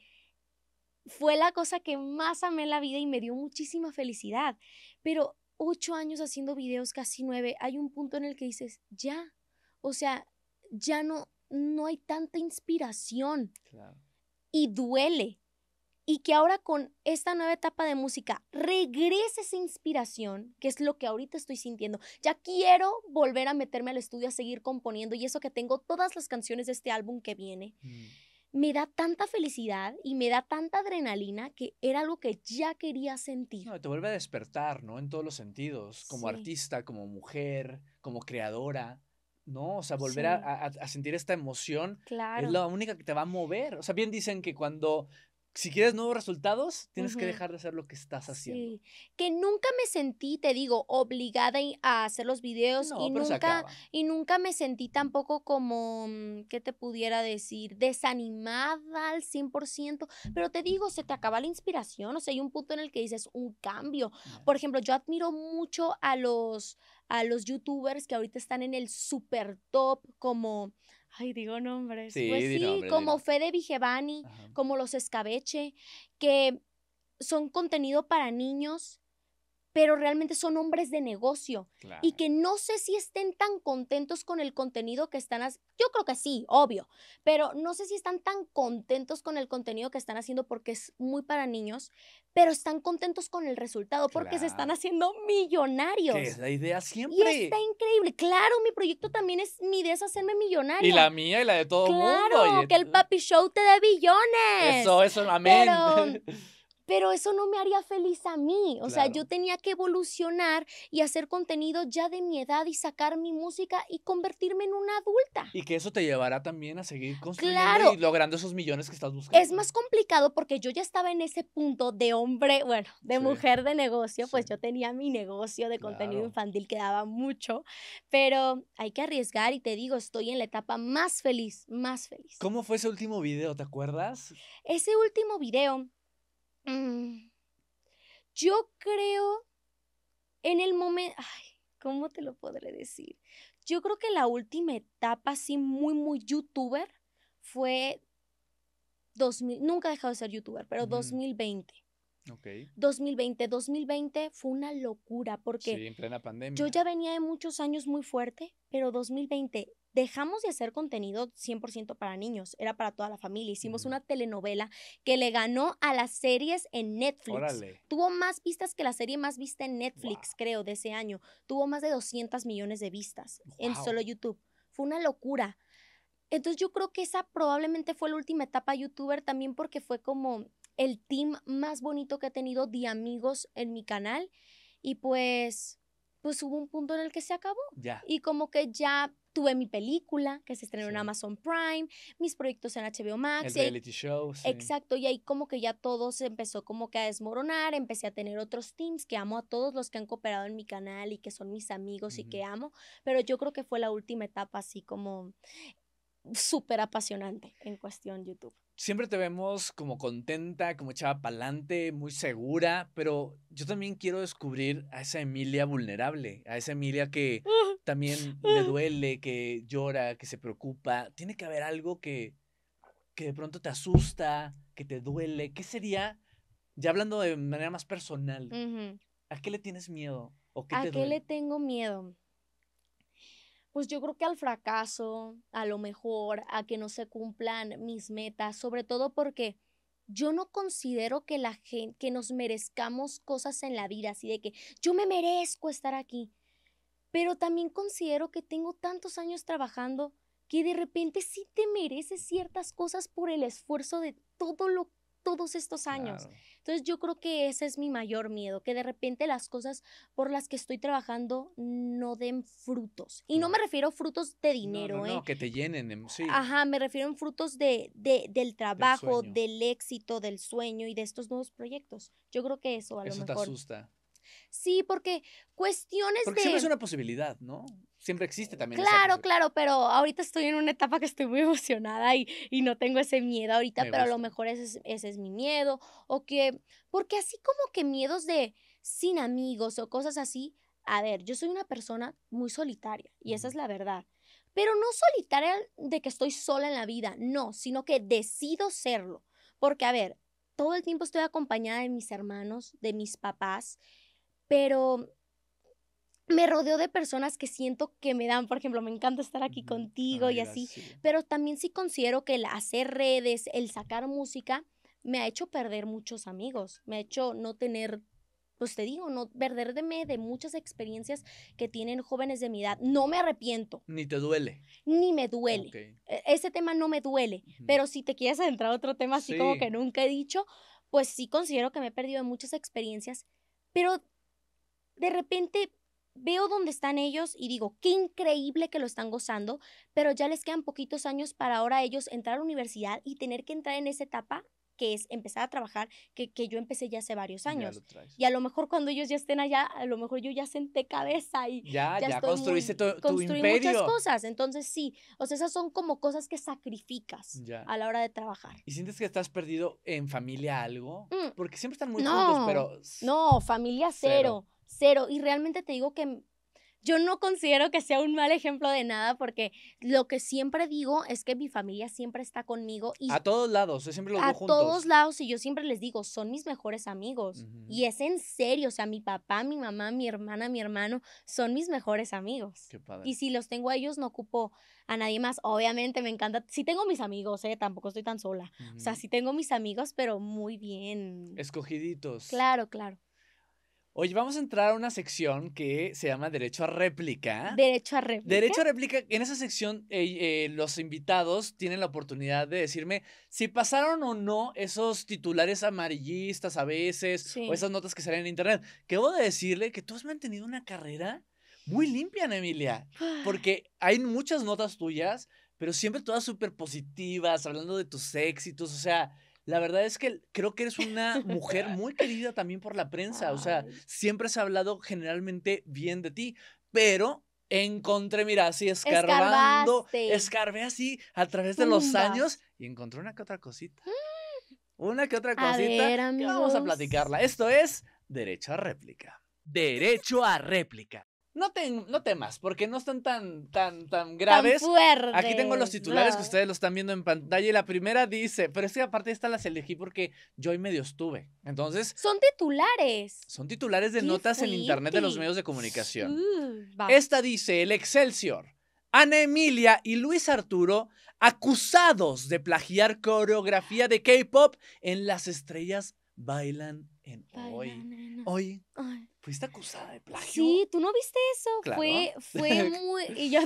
fue la cosa que más amé en la vida y me dio muchísima felicidad. Pero ocho años haciendo videos, casi nueve, hay un punto en el que dices, ya, o sea, ya no, no hay tanta inspiración. Claro. Y duele, y que ahora con esta nueva etapa de música regrese esa inspiración, que es lo que ahorita estoy sintiendo. Ya quiero volver a meterme al estudio a seguir componiendo y eso que tengo todas las canciones de este álbum que viene. Mm. Me da tanta felicidad y me da tanta adrenalina que era algo que ya quería sentir. te vuelve a despertar, ¿no? En todos los sentidos, como artista, como mujer, como creadora. ¿no? O sea, volver a, sentir esta emoción es la única que te va a mover. O sea, bien dicen que cuando si quieres nuevos resultados, tienes que dejar de hacer lo que estás haciendo. Que nunca me sentí, te digo, obligada a hacer los videos y nunca y nunca me sentí tampoco como mm, qué te pudiera decir, desanimada al 100%, pero te digo, se te acaba la inspiración, o sea, hay un punto en el que dices un cambio. Por ejemplo, yo admiro mucho a los a los youtubers que ahorita están en el super top como Ay, digo nombres. Sí, pues sí, como Fede Vigevani, como Los Escabeche, que son contenido para niños pero realmente son hombres de negocio y que no sé si estén tan contentos con el contenido que están haciendo. Yo creo que sí, obvio, pero no sé si están tan contentos con el contenido que están haciendo porque es muy para niños, pero están contentos con el resultado porque se están haciendo millonarios. la idea siempre. Y está increíble. Claro, mi proyecto también es, mi idea es hacerme millonario. Y la mía y la de todo mundo. Claro, que el papi show te dé billones. Eso, eso, amén pero eso no me haría feliz a mí. O sea, yo tenía que evolucionar y hacer contenido ya de mi edad y sacar mi música y convertirme en una adulta. Y que eso te llevará también a seguir construyendo y logrando esos millones que estás buscando. Es más complicado porque yo ya estaba en ese punto de hombre, bueno, de mujer de negocio, pues yo tenía mi negocio de contenido infantil que daba mucho, pero hay que arriesgar y te digo, estoy en la etapa más feliz, más feliz. ¿Cómo fue ese último video, te acuerdas? Ese último video Mm. Yo creo en el momento, ay, ¿cómo te lo podré decir? Yo creo que la última etapa, así muy, muy youtuber, fue 2000, nunca he dejado de ser youtuber, pero 2020. Ok. 2020, 2020 fue una locura porque sí, en plena pandemia. yo ya venía de muchos años muy fuerte, pero 2020 dejamos de hacer contenido 100% para niños, era para toda la familia. Hicimos una telenovela que le ganó a las series en Netflix. Tuvo más vistas que la serie más vista en Netflix, creo, de ese año. Tuvo más de 200 millones de vistas en solo YouTube. Fue una locura. Entonces yo creo que esa probablemente fue la última etapa youtuber también porque fue como el team más bonito que he tenido de amigos en mi canal y pues pues hubo un punto en el que se acabó. Ya. Y como que ya tuve mi película que se estrenó en Amazon Prime, mis proyectos en HBO Max. reality Exacto, y ahí como que ya todo se empezó como que a desmoronar, empecé a tener otros teams que amo a todos los que han cooperado en mi canal y que son mis amigos y que amo, pero yo creo que fue la última etapa así como súper apasionante en cuestión YouTube siempre te vemos como contenta, como echada pa'lante, muy segura, pero yo también quiero descubrir a esa Emilia vulnerable, a esa Emilia que también le ah. duele, que llora, que se preocupa. Tiene que haber algo que, que de pronto te asusta, que te duele. ¿Qué sería, ya hablando de manera más personal, a qué le tienes miedo? ¿O qué ¿A qué le tengo miedo? Pues yo creo que al fracaso, a lo mejor, a que no se cumplan mis metas, sobre todo porque yo no considero que la gente, que nos merezcamos cosas en la vida, así de que yo me merezco estar aquí. Pero también considero que tengo tantos años trabajando que de repente sí te mereces ciertas cosas por el esfuerzo de todo lo todos estos años. Entonces yo creo que ese es mi mayor miedo, que de repente las cosas por las que estoy trabajando no den frutos. Y no, me refiero a frutos de dinero, no, no, ¿eh? que te llenen, sí. Ajá, me refiero a frutos de, de del trabajo, del, éxito, del sueño y de estos nuevos proyectos. Yo creo que eso a eso lo te asusta. Sí, porque cuestiones de. Porque siempre es una posibilidad, ¿no? siempre existe también. Claro, claro, pero ahorita estoy en una etapa que estoy muy emocionada y, y no tengo ese miedo ahorita, pero a lo mejor es, ese es mi miedo. O que, porque así como que miedos de sin amigos o cosas así, a ver, yo soy una persona muy solitaria y esa es la verdad. Pero no solitaria de que estoy sola en la vida, no, sino que decido serlo. Porque, a ver, todo el tiempo estoy acompañada de mis hermanos, de mis papás, pero me rodeo de personas que siento que me dan, por ejemplo, me encanta estar aquí contigo y así, pero también sí considero que el hacer redes, el sacar música, me ha hecho perder muchos amigos, me ha hecho no tener, pues te digo, no perderme de muchas experiencias que tienen jóvenes de mi edad. No me arrepiento. Ni te duele. Ni me duele. E, ese tema no me duele, pero si te quieres adentrar a otro tema así como que nunca he dicho, pues sí considero que me he perdido de muchas experiencias, pero de repente veo dónde están ellos y digo, qué increíble que lo están gozando, pero ya les quedan poquitos años para ahora ellos entrar a la universidad y tener que entrar en esa etapa que es empezar a trabajar, que, que yo empecé ya hace varios años. Y a lo mejor cuando ellos ya estén allá, a lo mejor yo ya senté cabeza y ya, ya, construiste tu, imperio. construí muchas cosas. Entonces sí, o sea, esas son como cosas que sacrificas a la hora de trabajar. ¿Y sientes que estás perdido en familia algo? Mm. Porque siempre están muy juntos, pero... No, familia cero cero. Y realmente te digo que yo no considero que sea un mal ejemplo de nada porque lo que siempre digo es que mi familia siempre está conmigo y a todos lados, eh, siempre los a veo A todos lados y yo siempre les digo, son mis mejores amigos y es en serio, o sea, mi papá, mi mamá, mi hermana, mi hermano son mis mejores amigos. Qué padre. Y si los tengo a ellos no ocupo a nadie más. Obviamente me encanta, si tengo mis amigos, eh, tampoco estoy tan sola. O sea, sí tengo mis amigos, pero muy bien escogiditos. Claro, claro. Oye, vamos a entrar a una sección que se llama Derecho a réplica. Derecho a réplica. Derecho a réplica. En esa sección eh, eh, los invitados tienen la oportunidad de decirme si pasaron o no esos titulares amarillistas a veces o esas notas que salen en internet. Que de decirle que tú has mantenido una carrera muy limpia, Emilia, ah. porque hay muchas notas tuyas, pero siempre todas súper positivas, hablando de tus éxitos, o sea la verdad es que creo que eres una mujer muy querida también por la prensa. O sea, siempre se ha hablado generalmente bien de ti, pero encontré, mira, así escarbando, escarbé así a través de los años y encontré una que otra cosita. Mm. Una que otra cosita. vamos a platicarla. Esto es Derecho a réplica. Derecho a réplica. No, temas, porque no están tan, tan, tan graves. Aquí tengo los titulares que ustedes los están viendo en pantalla. Y la primera dice, pero es que aparte esta las elegí porque yo y medio estuve. Entonces. Son titulares. Son titulares de notas en internet de los medios de comunicación. esta dice: el Excelsior. Ana Emilia y Luis Arturo acusados de plagiar coreografía de K-pop en Las Estrellas Bailan en Hoy. En hoy. hoy. ¿Viste acusada de plagio. Sí, tú no viste eso. Fue, muy. yo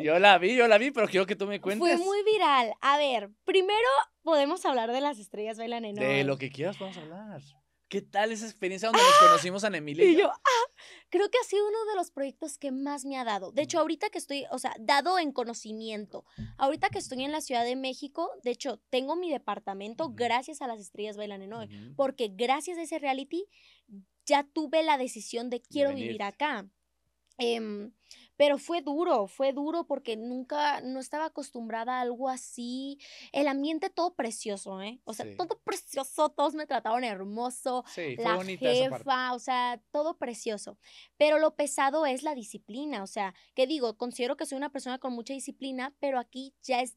Yo la vi, yo la vi, pero quiero que tú me cuentes. Fue muy viral. A ver, primero podemos hablar de las estrellas bailan en De lo que quieras, podemos hablar. ¿Qué tal esa experiencia donde nos ¡Ah! conocimos a Emilia? Y yo, ah, creo que ha sido uno de los proyectos que más me ha dado. De hecho, ahorita que estoy, o sea, dado en conocimiento, ahorita que estoy en la Ciudad de México, de hecho, tengo mi departamento gracias a las estrellas bailan en hoy, porque gracias a ese reality ya tuve la decisión de quiero vivir acá. Em, pero fue duro, fue duro porque nunca, no estaba acostumbrada a algo así. El ambiente todo precioso, ¿eh? O sea, todo precioso, todos me trataron hermoso, la jefa, o sea, todo precioso. Pero lo pesado es la disciplina, o sea, que digo, considero que soy una persona con mucha disciplina, pero aquí ya es,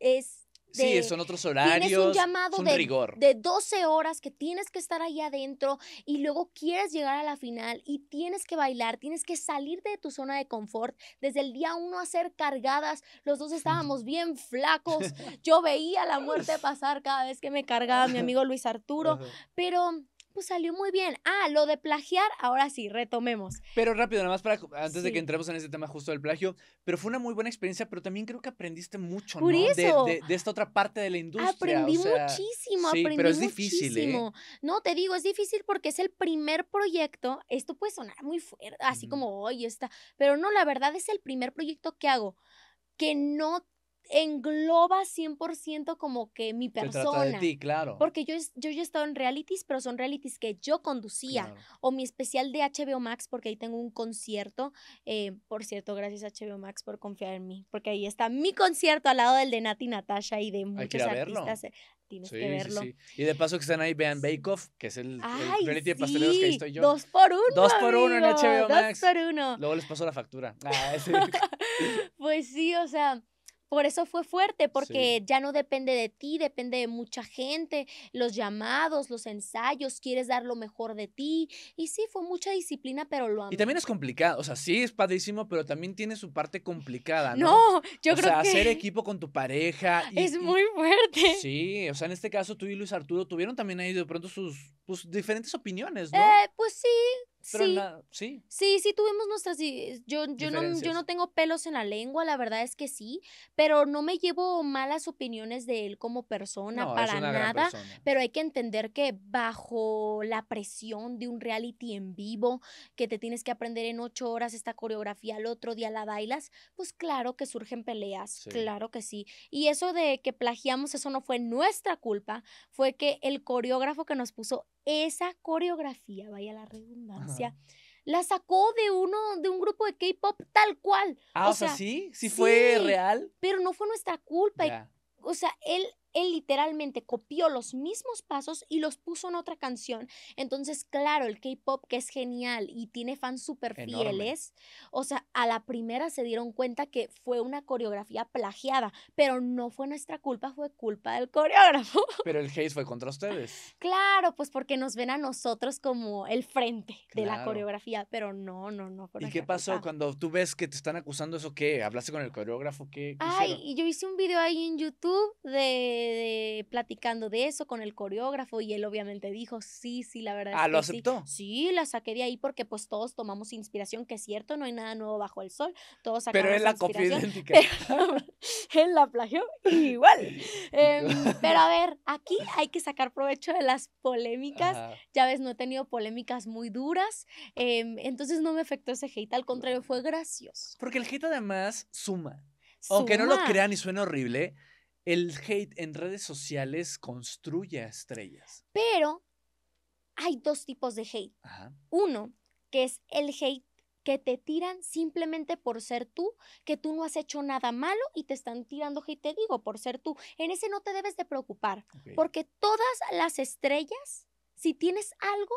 es Sí, son otros horarios. Es un llamado de, rigor. de 12 horas que tienes que estar ahí adentro y luego quieres llegar a la final y tienes que bailar, tienes que salir de tu zona de confort. Desde el día uno a ser cargadas, los dos estábamos bien flacos. Yo veía la muerte pasar cada vez que me cargaba mi amigo Luis Arturo, pero pues salió muy bien. Ah, lo de plagiar, ahora sí, retomemos. Pero rápido, nada más para antes de que entremos en ese tema justo del plagio, pero fue una muy buena experiencia, pero también creo que aprendiste mucho, De, esta otra parte de la industria. Aprendí o sea, muchísimo, sí, pero es difícil, ¿eh? No, te digo, es difícil porque es el primer proyecto. Esto puede sonar muy fuerte, así como hoy está, pero no, la verdad es el primer proyecto que hago que no engloba 100% como que mi persona. claro. Porque yo, yo, he estado en realities, pero son realities que yo conducía. O mi especial de HBO Max, porque ahí tengo un concierto. Eh, por cierto, gracias a HBO Max por confiar en mí. Porque ahí está mi concierto al lado del de Nati Natasha y de muchos artistas. Eh, tienes que verlo. Y de paso que están ahí, vean Bake Off, que es el, reality de pasteleros que estoy yo. Dos por uno. Dos por uno en HBO Max. Dos por uno. Luego les paso la factura. Ah, pues sí, o sea por eso fue fuerte, porque ya no depende de ti, depende de mucha gente, los llamados, los ensayos, quieres dar lo mejor de ti. Y sí, fue mucha disciplina, pero lo amo. Y también es complicado, o sea, sí es padrísimo, pero también tiene su parte complicada, ¿no? No, yo o sea, hacer equipo con tu pareja. es muy fuerte. sí, o sea, en este caso tú y Luis Arturo tuvieron también ahí de pronto sus pues, diferentes opiniones, ¿no? Eh, pues sí, sí, sí. Sí, tuvimos nuestras yo yo no yo no tengo pelos en la lengua, la verdad es que sí, pero no me llevo malas opiniones de él como persona para nada, pero hay que entender que bajo la presión de un reality en vivo que te tienes que aprender en ocho horas esta coreografía, al otro día la bailas, pues claro que surgen peleas, claro que sí. Y eso de que plagiamos eso no fue nuestra culpa, fue que el coreógrafo que nos puso esa coreografía, vaya la redundancia, la sacó de uno, de un grupo de K-pop tal cual. Ah, o, sea, sí, sí fue real. Pero no fue nuestra culpa. o sea, él él literalmente copió los mismos pasos y los puso en otra canción. Entonces, claro, el K-pop que es genial y tiene fans súper fieles, o sea, a la primera se dieron cuenta que fue una coreografía plagiada, pero no fue nuestra culpa, fue culpa del coreógrafo. Pero el hate fue contra ustedes. Claro, pues porque nos ven a nosotros como el frente de la coreografía, pero no, no, no. ¿Y qué pasó cuando tú ves que te están acusando eso? ¿Qué? ¿Hablaste con el coreógrafo? ¿Qué? Ay, y yo hice un video ahí en YouTube de platicando de eso con el coreógrafo y él obviamente dijo, sí, sí, la verdad. Ah, lo aceptó. Sí. la saqué de ahí porque pues todos tomamos inspiración, que es cierto, no hay nada nuevo bajo el sol, todos sacamos Pero él la copió idéntica. él la plagió igual. Em, pero a ver, aquí hay que sacar provecho de las polémicas. Ya ves, no he tenido polémicas muy duras, em, entonces no me afectó ese hate, al contrario, fue gracioso. Porque el hate además suma. Aunque no lo crean y suene horrible, el hate en redes sociales construye estrellas. Pero hay dos tipos de hate. Uno, que es el hate que te tiran simplemente por ser tú, que tú no has hecho nada malo y te están tirando hate, te digo, por ser tú. En ese no te debes de preocupar, porque todas las estrellas, si tienes algo,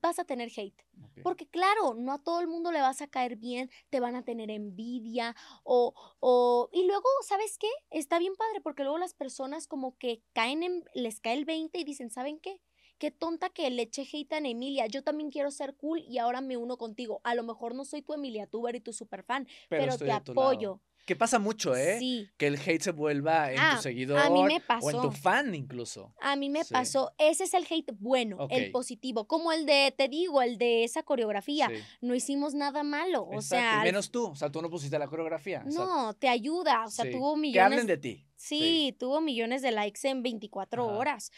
vas a tener hate. Porque claro, no a todo el mundo le vas a caer bien, te van a tener envidia o, o... Y luego, ¿sabes qué? Está bien padre porque luego las personas como que caen en... les cae el 20 y dicen, ¿saben qué? Qué tonta que le eché hate a Emilia. Yo también quiero ser cool y ahora me uno contigo. A lo mejor no soy tu Emilia Tuber y tu super pero, pero te apoyo. Que pasa mucho, ¿eh? Que el hate se vuelva en tu ah, seguidor o en tu fan incluso. A mí me pasó. Ese es el hate bueno, el positivo. Como el de, te digo, el de esa coreografía. No hicimos nada malo. O sea. menos tú. O sea, tú no pusiste la coreografía. No, te ayuda. O sea, tuvo millones. Que hablen de ti. Sí, tuvo millones de likes en 24 horas.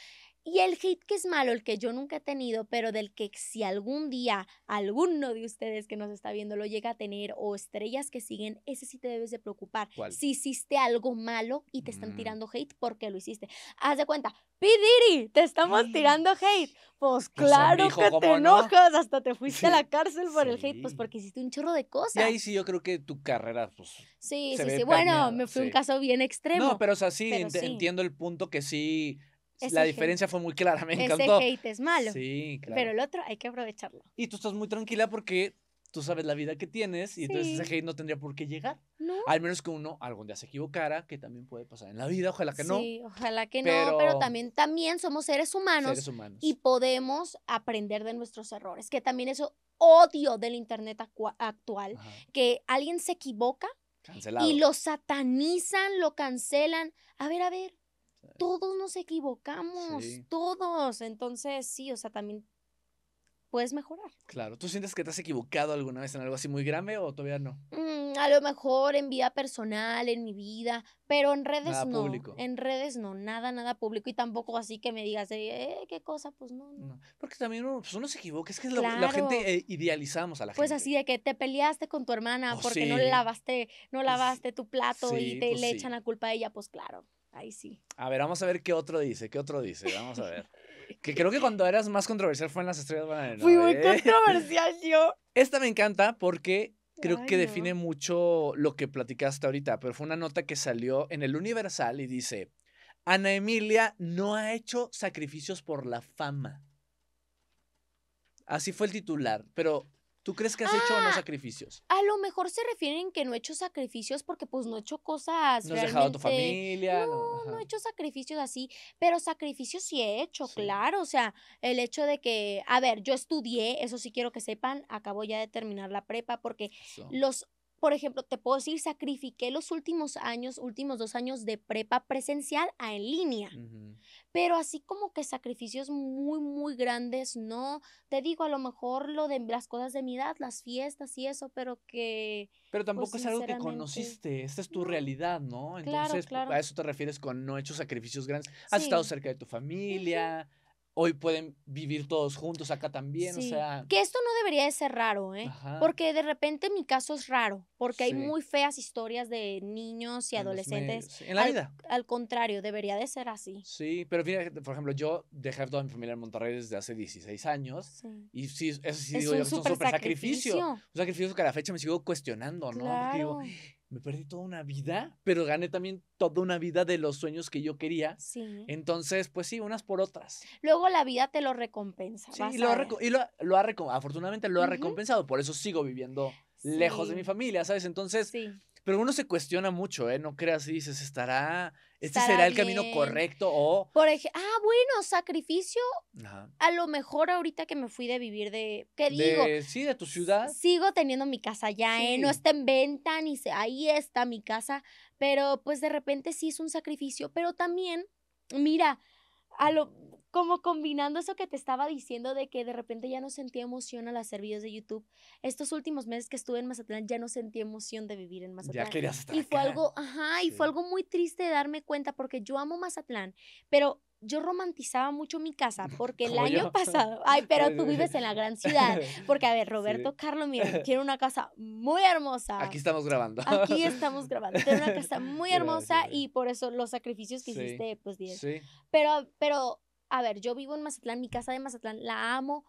Y el hate que es malo, el que yo nunca he tenido, pero del que si algún día alguno de ustedes que nos está viendo lo llega a tener o estrellas que siguen, ese sí te debes de preocupar. Si hiciste algo malo y te están mm. tirando hate porque lo hiciste. Haz de cuenta, Pidiri, te estamos tirando hate. Pues, pues claro que te enojas, hasta te fuiste a la cárcel por el hate, pues porque hiciste un chorro de cosas. Y ahí sí yo creo que tu carrera, pues. Sí, sí, sí. Bueno, me fue un caso bien extremo. No, pero o sea, sí, entiendo el punto que sí la diferencia fue muy clara, me encantó. Ese hate es malo. Sí, claro. Pero el otro hay que aprovecharlo. Y tú estás muy tranquila porque tú sabes la vida que tienes y entonces ese hate no tendría por qué llegar. Al menos que uno algún día se equivocara, que también puede pasar en la vida, ojalá que no. Sí, ojalá que no, pero también, también somos seres humanos, y podemos aprender de nuestros errores, que también eso odio del internet actual, que alguien se equivoca y lo satanizan, lo cancelan. A ver, a ver, todos nos equivocamos, todos. Entonces, sí, o sea, también puedes mejorar. Claro, ¿tú sientes que te has equivocado alguna vez en algo así muy grande o todavía no? Mm, a lo mejor en vida personal, en mi vida, pero en redes no. Público. En redes no, nada, nada público y tampoco así que me digas, eh, qué cosa, pues no. no. porque también uno, pues uno, se equivoca, es que la, gente eh, idealizamos a la pues gente. Pues así de que te peleaste con tu hermana oh, porque no lavaste, no pues lavaste tu plato y te pues le echan la culpa a ella, pues claro. Ahí sí. A ver, vamos a ver qué otro dice, qué otro dice, vamos a ver. que creo que cuando eras más controversial fue en las estrellas Fui muy ¿eh? controversial yo. Esta me encanta porque creo que define mucho lo que platicaste ahorita, pero fue una nota que salió en el Universal y dice, Ana Emilia no ha hecho sacrificios por la fama. Así fue el titular, pero ¿Tú crees que has hecho o ah, sacrificios? A lo mejor se refieren que no he hecho sacrificios porque pues no he hecho cosas. No has dejado a tu familia. No, no, he hecho sacrificios así, pero sacrificios sí he hecho, claro. O sea, el hecho de que, a ver, yo estudié, eso sí quiero que sepan, acabo ya de terminar la prepa porque los por ejemplo, te puedo decir, sacrifiqué los últimos años, últimos dos años de prepa presencial a en línea. Pero así como que sacrificios muy, muy grandes, no. Te digo, a lo mejor lo de las cosas de mi edad, las fiestas y eso, pero que... Pero pues, tampoco es algo que conociste, esta es tu realidad, ¿no? Entonces, a eso te refieres con no he hecho sacrificios grandes. Has estado cerca de tu familia hoy pueden vivir todos juntos acá también, o sea... Que esto no debería de ser raro, ¿eh? Porque de repente mi caso es raro, porque hay muy feas historias de niños y adolescentes. En la al, vida. Al contrario, debería de ser así. Sí, pero fíjate, por ejemplo, yo dejé a toda mi familia en Monterrey desde hace 16 años, y sí, eso sí digo yo, es un super sacrificio. Un sacrificio que a la fecha me sigo cuestionando, ¿no? Claro me perdí toda una vida, pero gané también toda una vida de los sueños que yo quería. Sí. Entonces, pues sí, unas por otras. Luego la vida te lo recompensa. Sí, y, lo, ha y afortunadamente lo ha recompensado, por eso sigo viviendo lejos de mi familia, ¿sabes? Entonces, sí. Pero uno se cuestiona mucho, ¿eh? No creas y dices, ¿estará, este será el camino correcto o... Por ejemplo, ah, bueno, sacrificio. A lo mejor ahorita que me fui de vivir de, ¿qué digo? De, sí, de tu ciudad. Sigo teniendo mi casa allá, ¿eh? No está en venta, ni se, ahí está mi casa, pero pues de repente sí es un sacrificio, pero también, mira, a lo, como combinando eso que te estaba diciendo de que de repente ya no sentía emoción a hacer videos de YouTube. Estos últimos meses que estuve en Mazatlán ya no sentía emoción de vivir en Mazatlán. Ya querías Y fue algo, ajá, y fue algo muy triste de darme cuenta porque yo amo Mazatlán, pero yo romantizaba mucho mi casa porque el año pasado, ay, pero tú vives en la gran ciudad, porque a ver, Roberto Carlos, mira, tiene una casa muy hermosa. Aquí estamos grabando. Aquí estamos grabando. Tiene una casa muy hermosa y por eso los sacrificios que hiciste, pues 10. Sí. Pero, pero a ver, yo vivo en Mazatlán, mi casa de Mazatlán, la amo,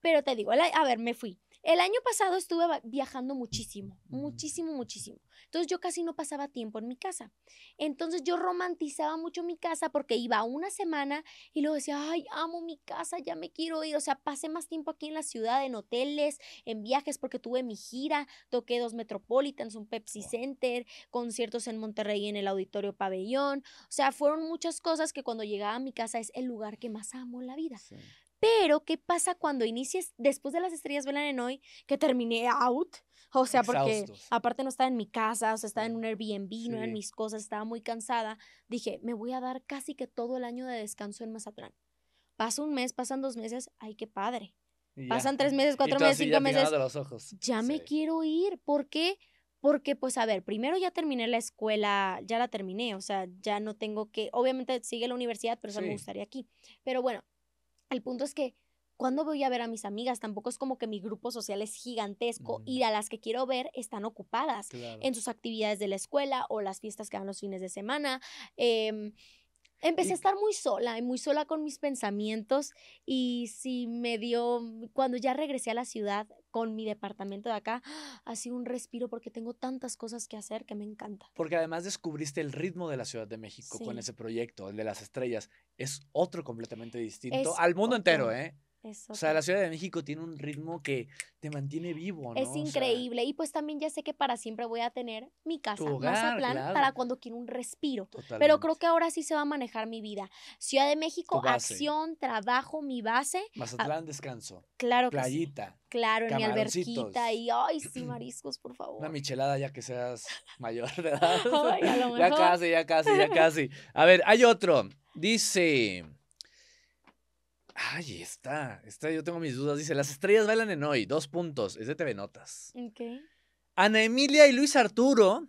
pero te digo, a ver, me fui. El año pasado estuve viajando muchísimo, muchísimo, muchísimo. Entonces yo casi no pasaba tiempo en mi casa. Entonces yo romantizaba mucho mi casa porque iba una semana y luego decía, ay, amo mi casa, ya me quiero ir. O sea, pasé más tiempo aquí en la ciudad, en hoteles, en viajes, porque tuve mi gira, toqué dos Metropolitans, un Pepsi Center, conciertos en Monterrey en el Auditorio Pabellón. O sea, fueron muchas cosas que cuando llegaba a mi casa es el lugar que más amo en la vida. Pero, ¿qué pasa cuando inicies después de las estrellas velan en hoy que terminé out? O sea, porque aparte no estaba en mi casa, o sea, estaba en un Airbnb, no en mis cosas, estaba muy cansada. Dije, me voy a dar casi que todo el año de descanso en Mazatlán. Pasa un mes, pasan dos meses, ay, qué padre. Pasan tres meses, cuatro meses, cinco meses. Los ojos. Ya me quiero ir. ¿Por qué? Porque, pues, a ver, primero ya terminé la escuela, ya la terminé, o sea, ya no tengo que, obviamente sigue la universidad, pero eso me gustaría aquí. Pero bueno, el punto es que cuando voy a ver a mis amigas? Tampoco es como que mi grupo social es gigantesco y a las que quiero ver están ocupadas en sus actividades de la escuela o las fiestas que dan los fines de semana. Em, Empecé a estar muy sola, muy sola con mis pensamientos y sí me dio, mm, cuando ya regresé a la ciudad con mi departamento de acá, ha sido un respiro porque tengo tantas cosas que hacer que me encanta. Porque además descubriste el ritmo de la Ciudad de México con ese proyecto, el de las estrellas. Es otro completamente distinto al mundo entero, ¿eh? O sea, la Ciudad de México tiene un ritmo que te mantiene vivo, ¿no? Es increíble. y pues también ya sé que para siempre voy a tener mi casa, hogar, Mazatlán, para cuando quiero un respiro. Pero creo que ahora sí se va a manejar mi vida. Ciudad de México, acción, trabajo, mi base. Mazatlán, descanso. Claro que Playita. Claro, en mi alberquita y ay, sí, mariscos, por favor. Una michelada ya que seas mayor de edad. ya casi, ya casi, ya casi. A ver, hay otro. Dice Ay, está. yo tengo mis dudas. Dice, las estrellas bailan en hoy. Dos puntos. Es de TV Notas. Ana Emilia y Luis Arturo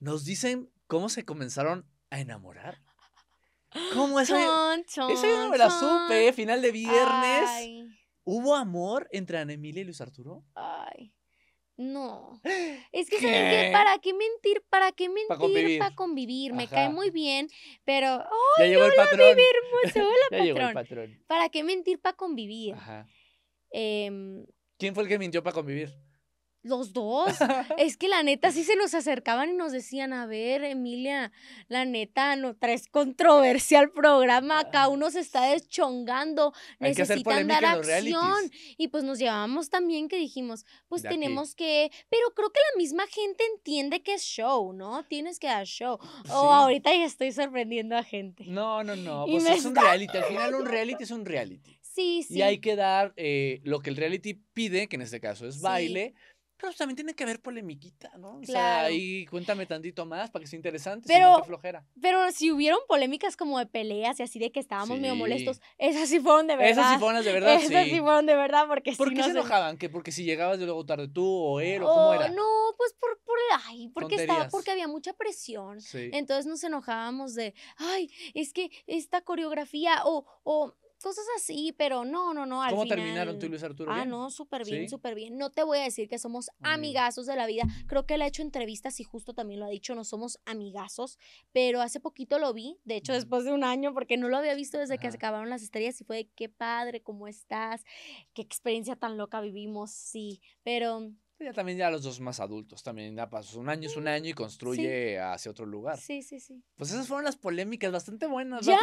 nos dicen cómo se comenzaron a enamorar. ¿Cómo es? eso? Esa yo no me la supe. ¿eh? Final de viernes. ¿Hubo amor entre Ana Emilia y Luis Arturo? Ay. No. Es que, ¿Qué? ¿sabes se para qué mentir? ¿Para qué mentir? Para convivir. Me cae muy bien, pero. ¡Ay, ya hola, el patrón. ya patrón. ¿Para qué mentir? Para convivir. Ajá. Em, ¿Quién fue el que mintió para convivir? los dos. es que la neta sí se nos acercaban y nos decían, a ver, Emilia, la neta, no traes controversia al programa, acá uno se está deschongando, necesitan dar acción. Y pues nos llevábamos también que dijimos, pues tenemos que, pero creo que la misma gente entiende que es show, ¿no? Tienes que dar show. O oh, ahorita ya estoy sorprendiendo a gente. No, no, no, pues es un reality, al final un reality es un reality. Sí, sí. Y hay que dar eh, lo que el reality pide, que en este caso es baile, pero también tiene que haber polemiquita, ¿no? O sea, ahí cuéntame tantito más para que sea interesante, pero, si flojera. Pero si hubieron polémicas como de peleas y así de que estábamos medio molestos, esas sí fueron de verdad. Esas sí fueron de verdad, Esas sí, fueron de verdad porque ¿Por qué se enojaban? ¿Que porque si llegabas de luego tarde tú o él o cómo oh, era? No, pues por, por ay, porque estaba, porque había mucha presión. Entonces nos enojábamos de, ay, es que esta coreografía o, o cosas así, pero no, no, no. Al ¿Cómo terminaron tú y Luis Arturo? Ah, no, súper bien, súper bien. No te voy a decir que somos amigazos de la vida. Creo que él ha hecho entrevistas y justo también lo ha dicho, no somos amigazos, pero hace poquito lo vi, de hecho, después de un año, porque no lo había visto desde que se acabaron las estrellas y fue de qué padre, cómo estás, qué experiencia tan loca vivimos, sí, pero ya también ya los dos más adultos, también ya pasó un año, es un año y construye hacia otro lugar. Sí, sí, sí. Pues esas fueron las polémicas, bastante buenas, ¿Ya?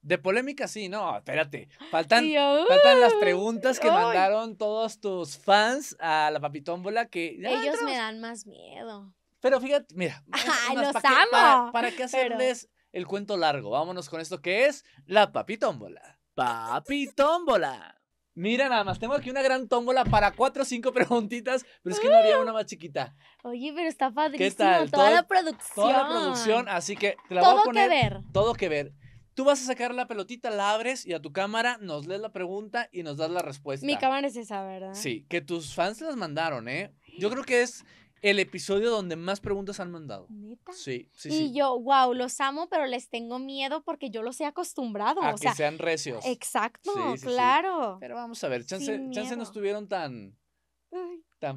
De polémicas sí, no, espérate. Faltan, las uh, preguntas que mandaron todos tus fans a la papitómbola que... Ellos me dan más miedo. Pero fíjate, mira. los ¿para amo. para, qué hacerles el cuento largo? Vámonos con esto que es la papitómbola. Papitómbola. Mira, nada más, tengo aquí una gran tómbola para cuatro o cinco preguntitas, pero es que no había ¡Ah! una más chiquita. Oye, pero está padrísimo. ¿Qué tal? Toda, la producción. Toda la producción, así que te la a poner. Todo que ver. Todo que ver. Tú vas a sacar la pelotita, la abres y a tu cámara nos lees la pregunta y nos das la respuesta. Mi cámara es esa, ¿verdad? Sí, que tus fans las mandaron, ¿eh? Yo creo que es el episodio donde más preguntas han mandado. ¿Neta? Sí, sí, sí. Y yo, wow, los amo, pero les tengo miedo porque yo los he acostumbrado. A que sean recios. Exacto, claro. Pero vamos a ver, chance, no estuvieron tan,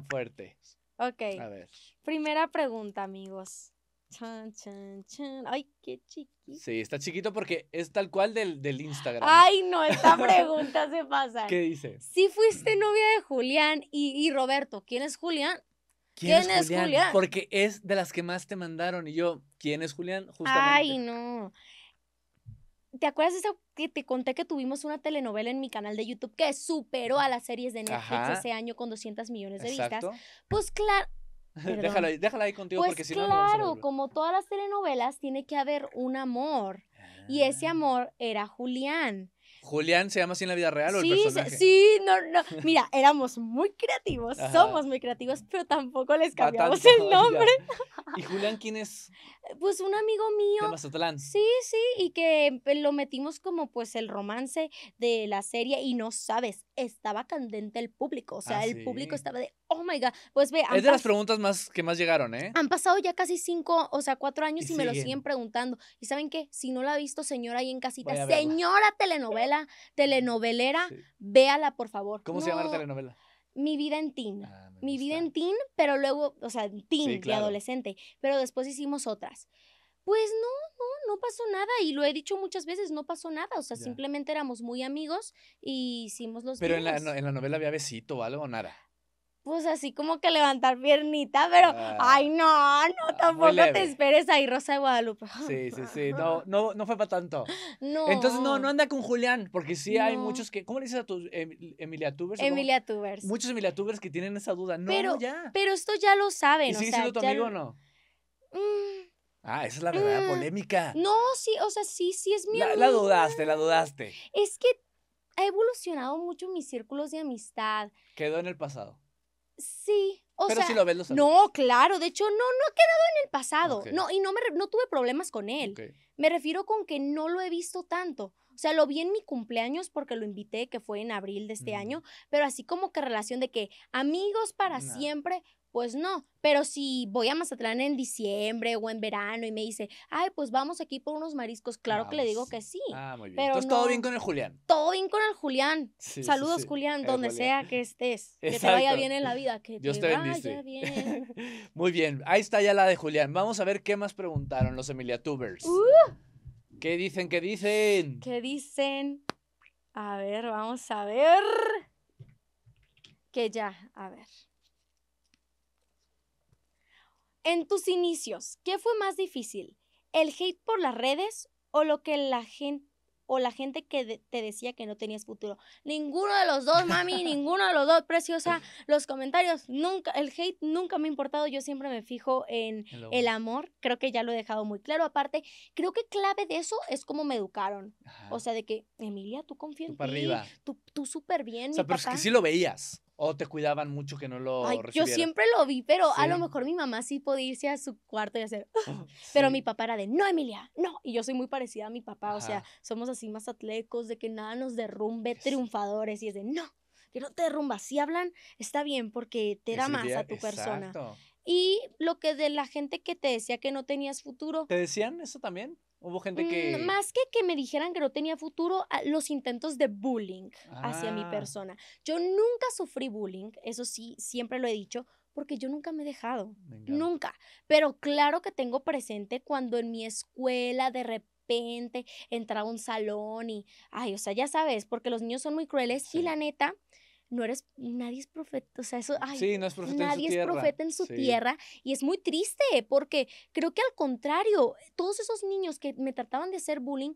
fuerte. tan Ok. A ver. Primera pregunta, amigos. Chan, chan, chan. Ay, qué chiquito. Sí, está chiquito porque es tal cual del, Instagram. Ay, no, esta pregunta se pasa. ¿Qué dice? Si fuiste novia de Julián y, y Roberto, ¿quién es Julián? ¿Quién, es, Julián? Porque es de las que más te mandaron. Y yo, ¿quién es Julián? Ay, no. ¿Te acuerdas eso que te conté que tuvimos una telenovela en mi canal de YouTube que superó a las series de Netflix ese año con 200 millones de vistas? Pues claro. déjala, déjala, ahí contigo pues porque si claro, no. Claro, como todas las telenovelas, tiene que haber un amor. Y ese ah. amor era Julián. Julián se llama así en la vida real o el personaje? Sí, sí, no, no. Mira, éramos muy creativos, somos muy creativos, pero tampoco les cambiamos el nombre. ¿Y Julián quién es? Pues un amigo mío. De Mazatlán. Sí, sí, y que eh, lo metimos como pues el romance de la serie y no sabes, estaba candente el público, o sea, ah, el público estaba de, oh my God. Pues ve. Es de las preguntas más que más llegaron, ¿eh? Han pasado ya casi cinco, o sea, cuatro años y, me lo siguen preguntando. ¿Y saben qué? Si no la ha visto, señora ahí en casita, señora telenovela, telenovelera, véala, por favor. ¿Cómo se llama la telenovela? mi vida en teen. Ah, mi vida en teen, pero luego, o sea, teen de adolescente. Pero después hicimos otras. Pues no, no, no pasó nada. Y lo he dicho muchas veces, no pasó nada. O sea, simplemente éramos muy amigos y hicimos los Pero en la, en la, novela había besito o algo, nada pues así como que levantar piernita, pero ay ah, no, no, ah, tampoco te esperes ahí, Rosa de Guadalupe. Sí, sí, sí, no, fue para tanto. No. Entonces no, no anda con Julián, porque sí hay muchos que, ¿cómo le dices a tus em, Emilia Tubers? Emilia Tubers. Muchos Emilia Tubers que tienen esa duda, no, pero, ya. Pero esto ya lo saben. ¿Y sigue siendo tu amigo o no? Mm. Ah, esa es la verdadera mm. polémica. No, sí, o sea, sí, sí es mi amigo. La dudaste, la dudaste. Es que ha evolucionado mucho mis círculos de amistad. Quedó en el pasado. Sí, o pero sea, lo ves, no, claro, de hecho no, no ha quedado en el pasado, no, y no, me, no tuve problemas con él, me refiero con que no lo he visto tanto, o sea, lo vi en mi cumpleaños porque lo invité, que fue en abril de este mm. año, pero así como que relación de que amigos para siempre, pues no, pero si voy a Mazatlán en diciembre o en verano y me dice, ay, pues vamos aquí por unos mariscos, claro que le digo que sí. Ah, muy bien. Entonces, todo bien con el Julián. Todo bien con el Julián. Saludos, Julián, eh, donde sea que estés. Que te vaya bien en la vida, que te, vaya bien. muy bien, ahí está ya la de Julián. Vamos a ver qué más preguntaron los Emilia Tubers uh. ¿Qué dicen? ¿Qué dicen? ¿Qué dicen? A ver, vamos a ver. Que ya, a ver. En tus inicios, ¿qué fue más difícil? ¿El hate por las redes o lo que la gente o la gente que te decía que no tenías futuro. Ninguno de los dos, mami, ninguno de los dos, preciosa. Los comentarios, nunca, el hate nunca me ha importado. Yo siempre me fijo en el amor. Creo que ya lo he dejado muy claro. Aparte, creo que clave de eso es cómo me educaron. O sea, de que, Emilia, tú confías en mí. Tú, súper bien. O sea, pero es que sí lo veías. O te cuidaban mucho que no lo Ay, Yo siempre lo vi, pero a lo mejor mi mamá sí podía irse a su cuarto y hacer. Pero mi papá era de, no, Emilia, no. Y yo soy muy parecida a mi papá, o sea, somos así más atlecos, de que nada nos derrumbe, triunfadores. Y es de, no, que no te derrumbas. Si hablan, está bien, porque te da más a tu persona. Y lo que de la gente que te decía que no tenías futuro. ¿Te decían eso también? Hubo gente mm, que... más que que me dijeran que no tenía futuro, ah, los intentos de bullying hacia mi ah. persona. Yo nunca sufrí bullying, eso sí, siempre lo he dicho, porque yo nunca me he dejado, nunca. Pero claro que tengo presente cuando en mi escuela de repente entra un salón y, ay, o sea, ya sabes, porque los niños son muy crueles y la neta, no eres, nadie es profeta, o sea, eso, sí, no es profeta nadie es profeta en su tierra y es muy triste porque creo que al contrario, todos esos niños que me trataban de hacer bullying,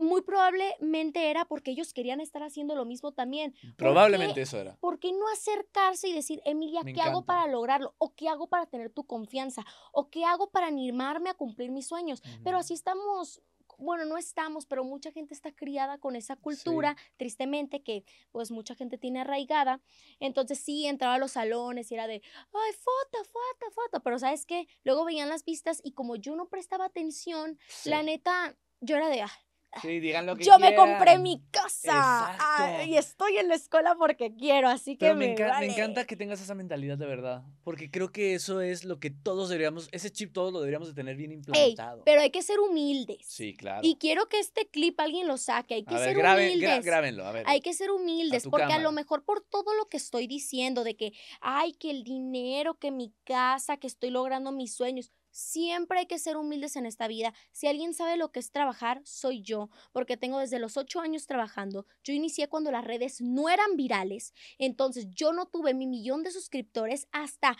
muy probablemente era porque ellos querían estar haciendo lo mismo también. Probablemente eso era. ¿Por qué no acercarse y decir, Emilia, ¿qué hago para lograrlo? ¿O qué hago para tener tu confianza? ¿O qué hago para animarme a cumplir mis sueños? Pero así estamos bueno, no estamos, pero mucha gente está criada con esa cultura, tristemente, que pues mucha gente tiene arraigada. Entonces sí, entraba a los salones y era de, ay, foto, foto, foto. Pero sabes qué, luego veían las vistas y como yo no prestaba atención, la neta, yo era de, ah, Sí, Yo me compré mi casa ah, y estoy en la escuela porque quiero, así que me, encanta que tengas esa mentalidad de verdad, porque creo que eso es lo que todos deberíamos, ese chip todos lo deberíamos de tener bien implantado. pero hay que ser humildes. Sí, claro. Y quiero que este clip alguien lo saque, hay que ser humildes. Hay que ser humildes porque a lo mejor por todo lo que estoy diciendo de que ay, que el dinero, que mi casa, que estoy logrando mis sueños, Siempre hay que ser humildes en esta vida. Si alguien sabe lo que es trabajar, soy yo, porque tengo desde los ocho años trabajando. Yo inicié cuando las redes no eran virales, entonces yo no tuve mi millón de suscriptores hasta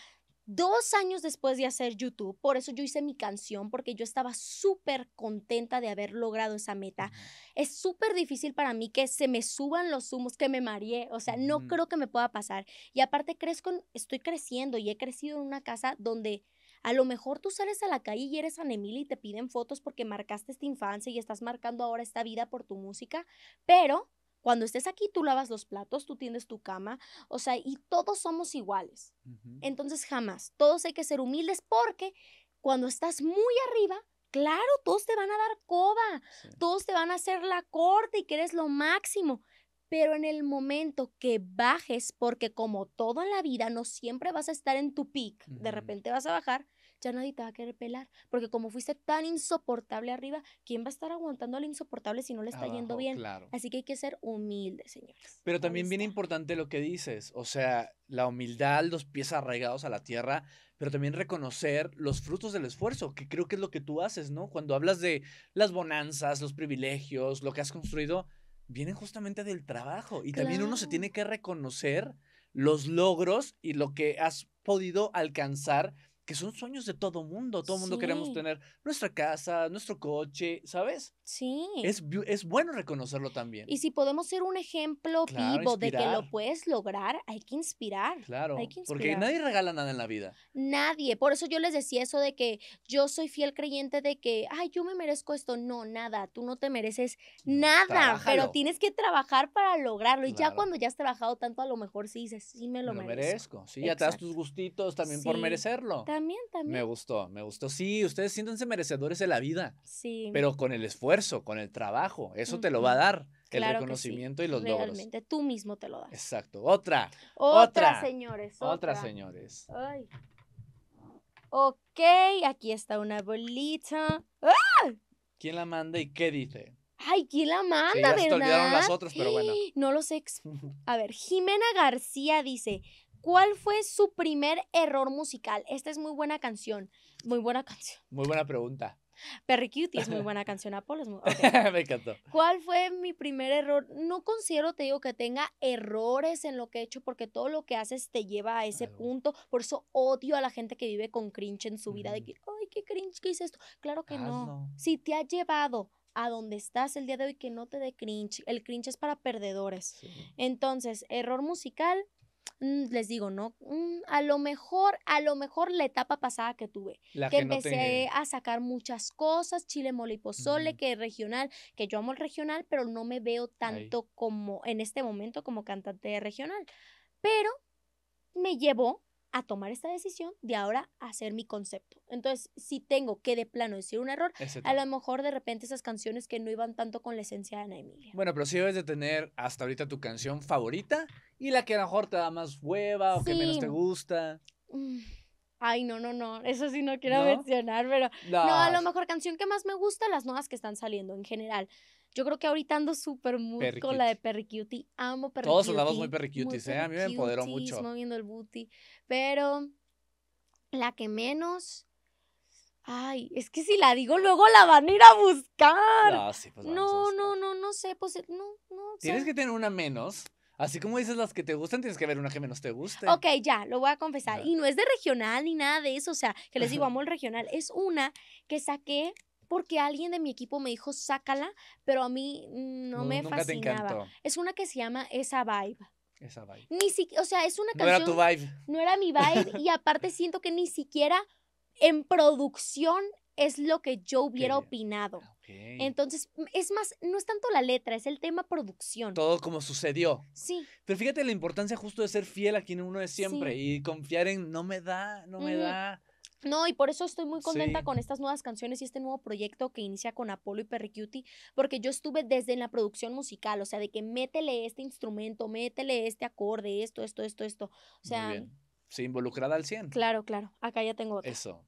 dos años después de hacer YouTube. Por eso yo hice mi canción, porque yo estaba súper contenta de haber logrado esa meta. Es súper difícil para mí que se me suban los humos, que me mareé. O sea, no creo que me pueda pasar. Y aparte, crezco, estoy creciendo y he crecido en una casa donde a lo mejor tú sales a la calle y eres anemila y te piden fotos porque marcaste esta infancia y estás marcando ahora esta vida por tu música, pero cuando estés aquí, tú lavas los platos, tú tienes tu cama, o sea, y todos somos iguales. Entonces, jamás, todos hay que ser humildes porque cuando estás muy arriba, claro, todos te van a dar coba, todos te van a hacer la corte y que eres lo máximo, pero en el momento que bajes, porque como todo en la vida, no siempre vas a estar en tu peak, de repente vas a bajar, ya nadie te va a querer pelar, porque como fuiste tan insoportable arriba, ¿quién va a estar aguantando al insoportable si no le está yendo bien? Así que hay que ser humilde, señores. Pero también viene importante lo que dices, o sea, la humildad, los pies arraigados a la tierra, pero también reconocer los frutos del esfuerzo, que creo que es lo que tú haces, ¿no? Cuando hablas de las bonanzas, los privilegios, lo que has construido, vienen justamente del trabajo y también uno se tiene que reconocer los logros y lo que has podido alcanzar que son sueños de todo mundo. Todo mundo queremos tener nuestra casa, nuestro coche, ¿sabes? Sí. Es, bueno reconocerlo también. Y si podemos ser un ejemplo vivo de que lo puedes lograr, hay que inspirar. Claro. Hay que inspirar. Porque nadie regala nada en la vida. Nadie. Por eso yo les decía eso de que yo soy fiel creyente de que, ay, yo me merezco esto. No, nada. Tú no te mereces mm, nada. Pero tienes que trabajar para lograrlo. Y ya cuando ya has trabajado tanto, a lo mejor sí dices, sí me lo, me merezco. merezco. Sí, ya te das tus gustitos también por merecerlo. Me gustó, me gustó. Sí, ustedes siéntense merecedores de la vida. Sí. Pero con el esfuerzo, con el trabajo, eso te lo va a dar. el reconocimiento y los logros. Realmente, tú mismo te lo das. Exacto. Otra. Otra, señores. Otra, señores. Ay. Ok, aquí está una bolita. ¡Ah! ¿Quién la manda y qué dice? Ay, ¿quién la manda, sí, ya las otras, pero bueno. No lo sé. A ver, Jimena García dice: ¿Cuál fue su primer error musical? Esta es muy buena canción. Muy buena canción. Muy buena pregunta. Perry Cutie es muy buena canción, Apolo es muy... Me encantó. ¿Cuál fue mi primer error? No considero, te digo, que tenga errores en lo que he hecho, porque todo lo que haces te lleva a ese punto. Por eso odio a la gente que vive con cringe en su vida, de que, ¡ay, qué cringe ¿qué hice esto! Claro que no. Si te ha llevado a donde estás el día de hoy, que no te dé cringe. El cringe es para perdedores. Entonces, error musical, Mm, les digo, ¿no? Mm, a lo mejor, a lo mejor la etapa pasada que tuve, que, empecé a sacar muchas cosas, chile, mole y pozole, que regional, que yo amo el regional, pero no me veo tanto como en este momento como cantante regional. Pero me llevó a tomar esta decisión de ahora hacer mi concepto. Entonces, si tengo que de plano decir un error, a lo mejor de repente esas canciones que no iban tanto con la esencia de Ana Emilia. Bueno, pero si debes de tener hasta ahorita tu canción favorita y la que a lo mejor te da más hueva o que menos te gusta. Mm. Ay, no, no, no, eso sí no quiero mencionar, pero no. a lo mejor canción que más me gusta, las nuevas que están saliendo en general. Yo creo que ahorita ando súper muy con la de Perry Cutie. Amo Perry Todos lados muy Perry Cuties, ¿eh? A mí me empoderó mucho. moviendo el booty. Pero la que menos... Ay, es que si la digo luego la van a ir a buscar. No, pues, no, no, no, sé, pues eh, no, no. Tienes que tener una menos. Así como dices las que te gustan, tienes que ver una que menos te guste. Ok, ya, lo voy a confesar. Y no es de regional ni nada de eso, o sea, que les digo, amo el regional. Es una que saqué porque alguien de mi equipo me dijo, sácala, pero a mí no, me fascinaba. es una que se llama Esa Vibe. Esa vibe. o sea, es una canción. No era tu vibe. No era mi vibe. y aparte siento que ni siquiera en producción es lo que yo hubiera opinado. Ah, Entonces, es más, no es tanto la letra, es el tema producción. Todo como sucedió. Sí. Pero fíjate la importancia justo de ser fiel a quien uno es siempre y confiar en no me da, no me da. No, y por eso estoy muy contenta con estas nuevas canciones y este nuevo proyecto que inicia con Apolo y Perry Cutie, porque yo estuve desde en la producción musical, o sea, de que métele este instrumento, métele este acorde, esto, esto, esto, esto. O sea. Muy Sí, involucrada al 100. Claro, claro. Acá ya tengo otra. Eso.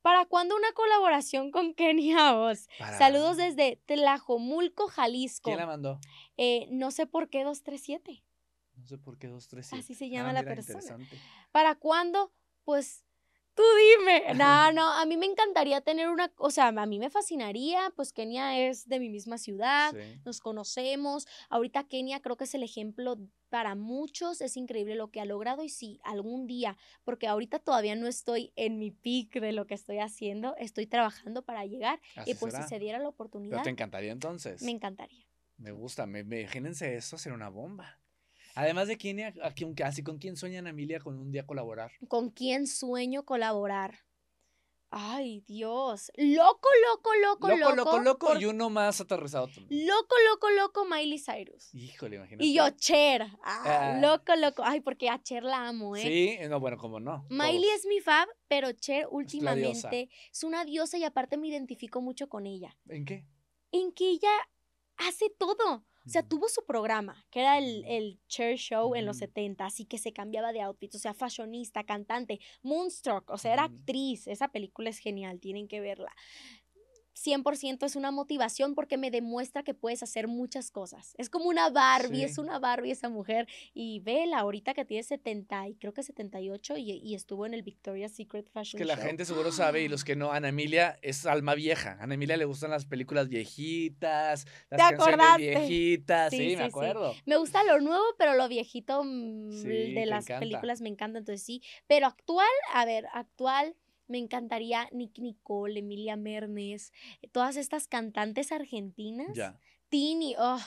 ¿Para cuándo una colaboración con Kenia vos Saludos desde Tlajomulco, Jalisco. ¿Quién la mandó? Eh, no sé por qué 237. No sé por qué 237. Así se ah, llama la persona. ¿Para cuándo? Pues tú dime. No, no, a mí me encantaría tener una, o sea, a mí me fascinaría, pues Kenia es de mi misma ciudad, nos conocemos, ahorita Kenia creo que es el ejemplo para muchos, es increíble lo que ha logrado y si algún día, porque ahorita todavía no estoy en mi pic de lo que estoy haciendo, estoy trabajando para llegar y pues si se diera la oportunidad. ¿Pero te encantaría entonces? Me encantaría. Me gusta, me, imagínense eso, ser una bomba. Además de quién, a, a, así, ¿con quién sueña Emilia, con un día colaborar? ¿Con quién sueño colaborar? Ay, Dios. Loco, loco, loco, loco. Loco, loco, y uno más aterrizado. Loco, loco, loco, Miley Cyrus. Híjole, imagínate. Y yo, Cher. Ah, ah, Loco, loco. Ay, porque a Cher la amo, ¿eh? Sí, no, bueno, cómo no. Miley es mi fab, pero Cher últimamente es una diosa y aparte me identifico mucho con ella. ¿En qué? En que ella hace todo. O sea, tuvo su programa, que era el, Cher Show en los 70, así que se cambiaba de outfit, o sea, fashionista, cantante, Moonstruck, o sea, era actriz. Esa película es genial, tienen que verla. 100% es una motivación porque me demuestra que puedes hacer muchas cosas. Es como una Barbie, es una Barbie esa mujer. Y vela, ahorita que tiene 70 y creo que 78 y, y estuvo en el Victoria's Secret Fashion Que la gente seguro sabe y los que no, Ana Emilia es alma vieja. Ana Emilia le gustan las películas viejitas, las ¿Te viejitas. Sí, me acuerdo. Me gusta lo nuevo, pero lo viejito mm, de las películas me encanta. Entonces sí, pero actual, a ver, actual me encantaría Nick Nicole, Emilia Mernes, eh, todas estas cantantes argentinas. Ya. Tini, oh,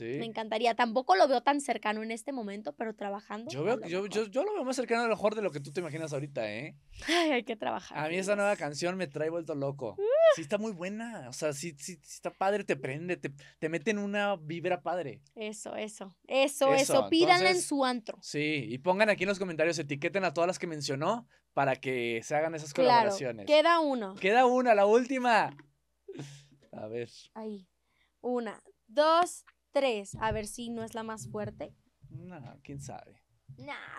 me encantaría. Tampoco lo veo tan cercano en este momento, pero trabajando. Yo, lo veo más cercano a lo mejor de lo que tú te imaginas ahorita, ¿eh? hay que trabajar. A mí esa nueva canción me trae vuelto loco. Uh. Sí, está muy buena. O sea, sí, sí, está padre, te prende, te, te, mete en una vibra padre. Eso, eso. Eso, eso. Pídanla en su antro. Sí, y pongan aquí en los comentarios, etiqueten a todas las que mencionó para que se hagan esas colaboraciones. queda uno. Queda una, la última. A ver. Ahí. Una, dos, tres, a ver si no es la más fuerte. nada quién sabe.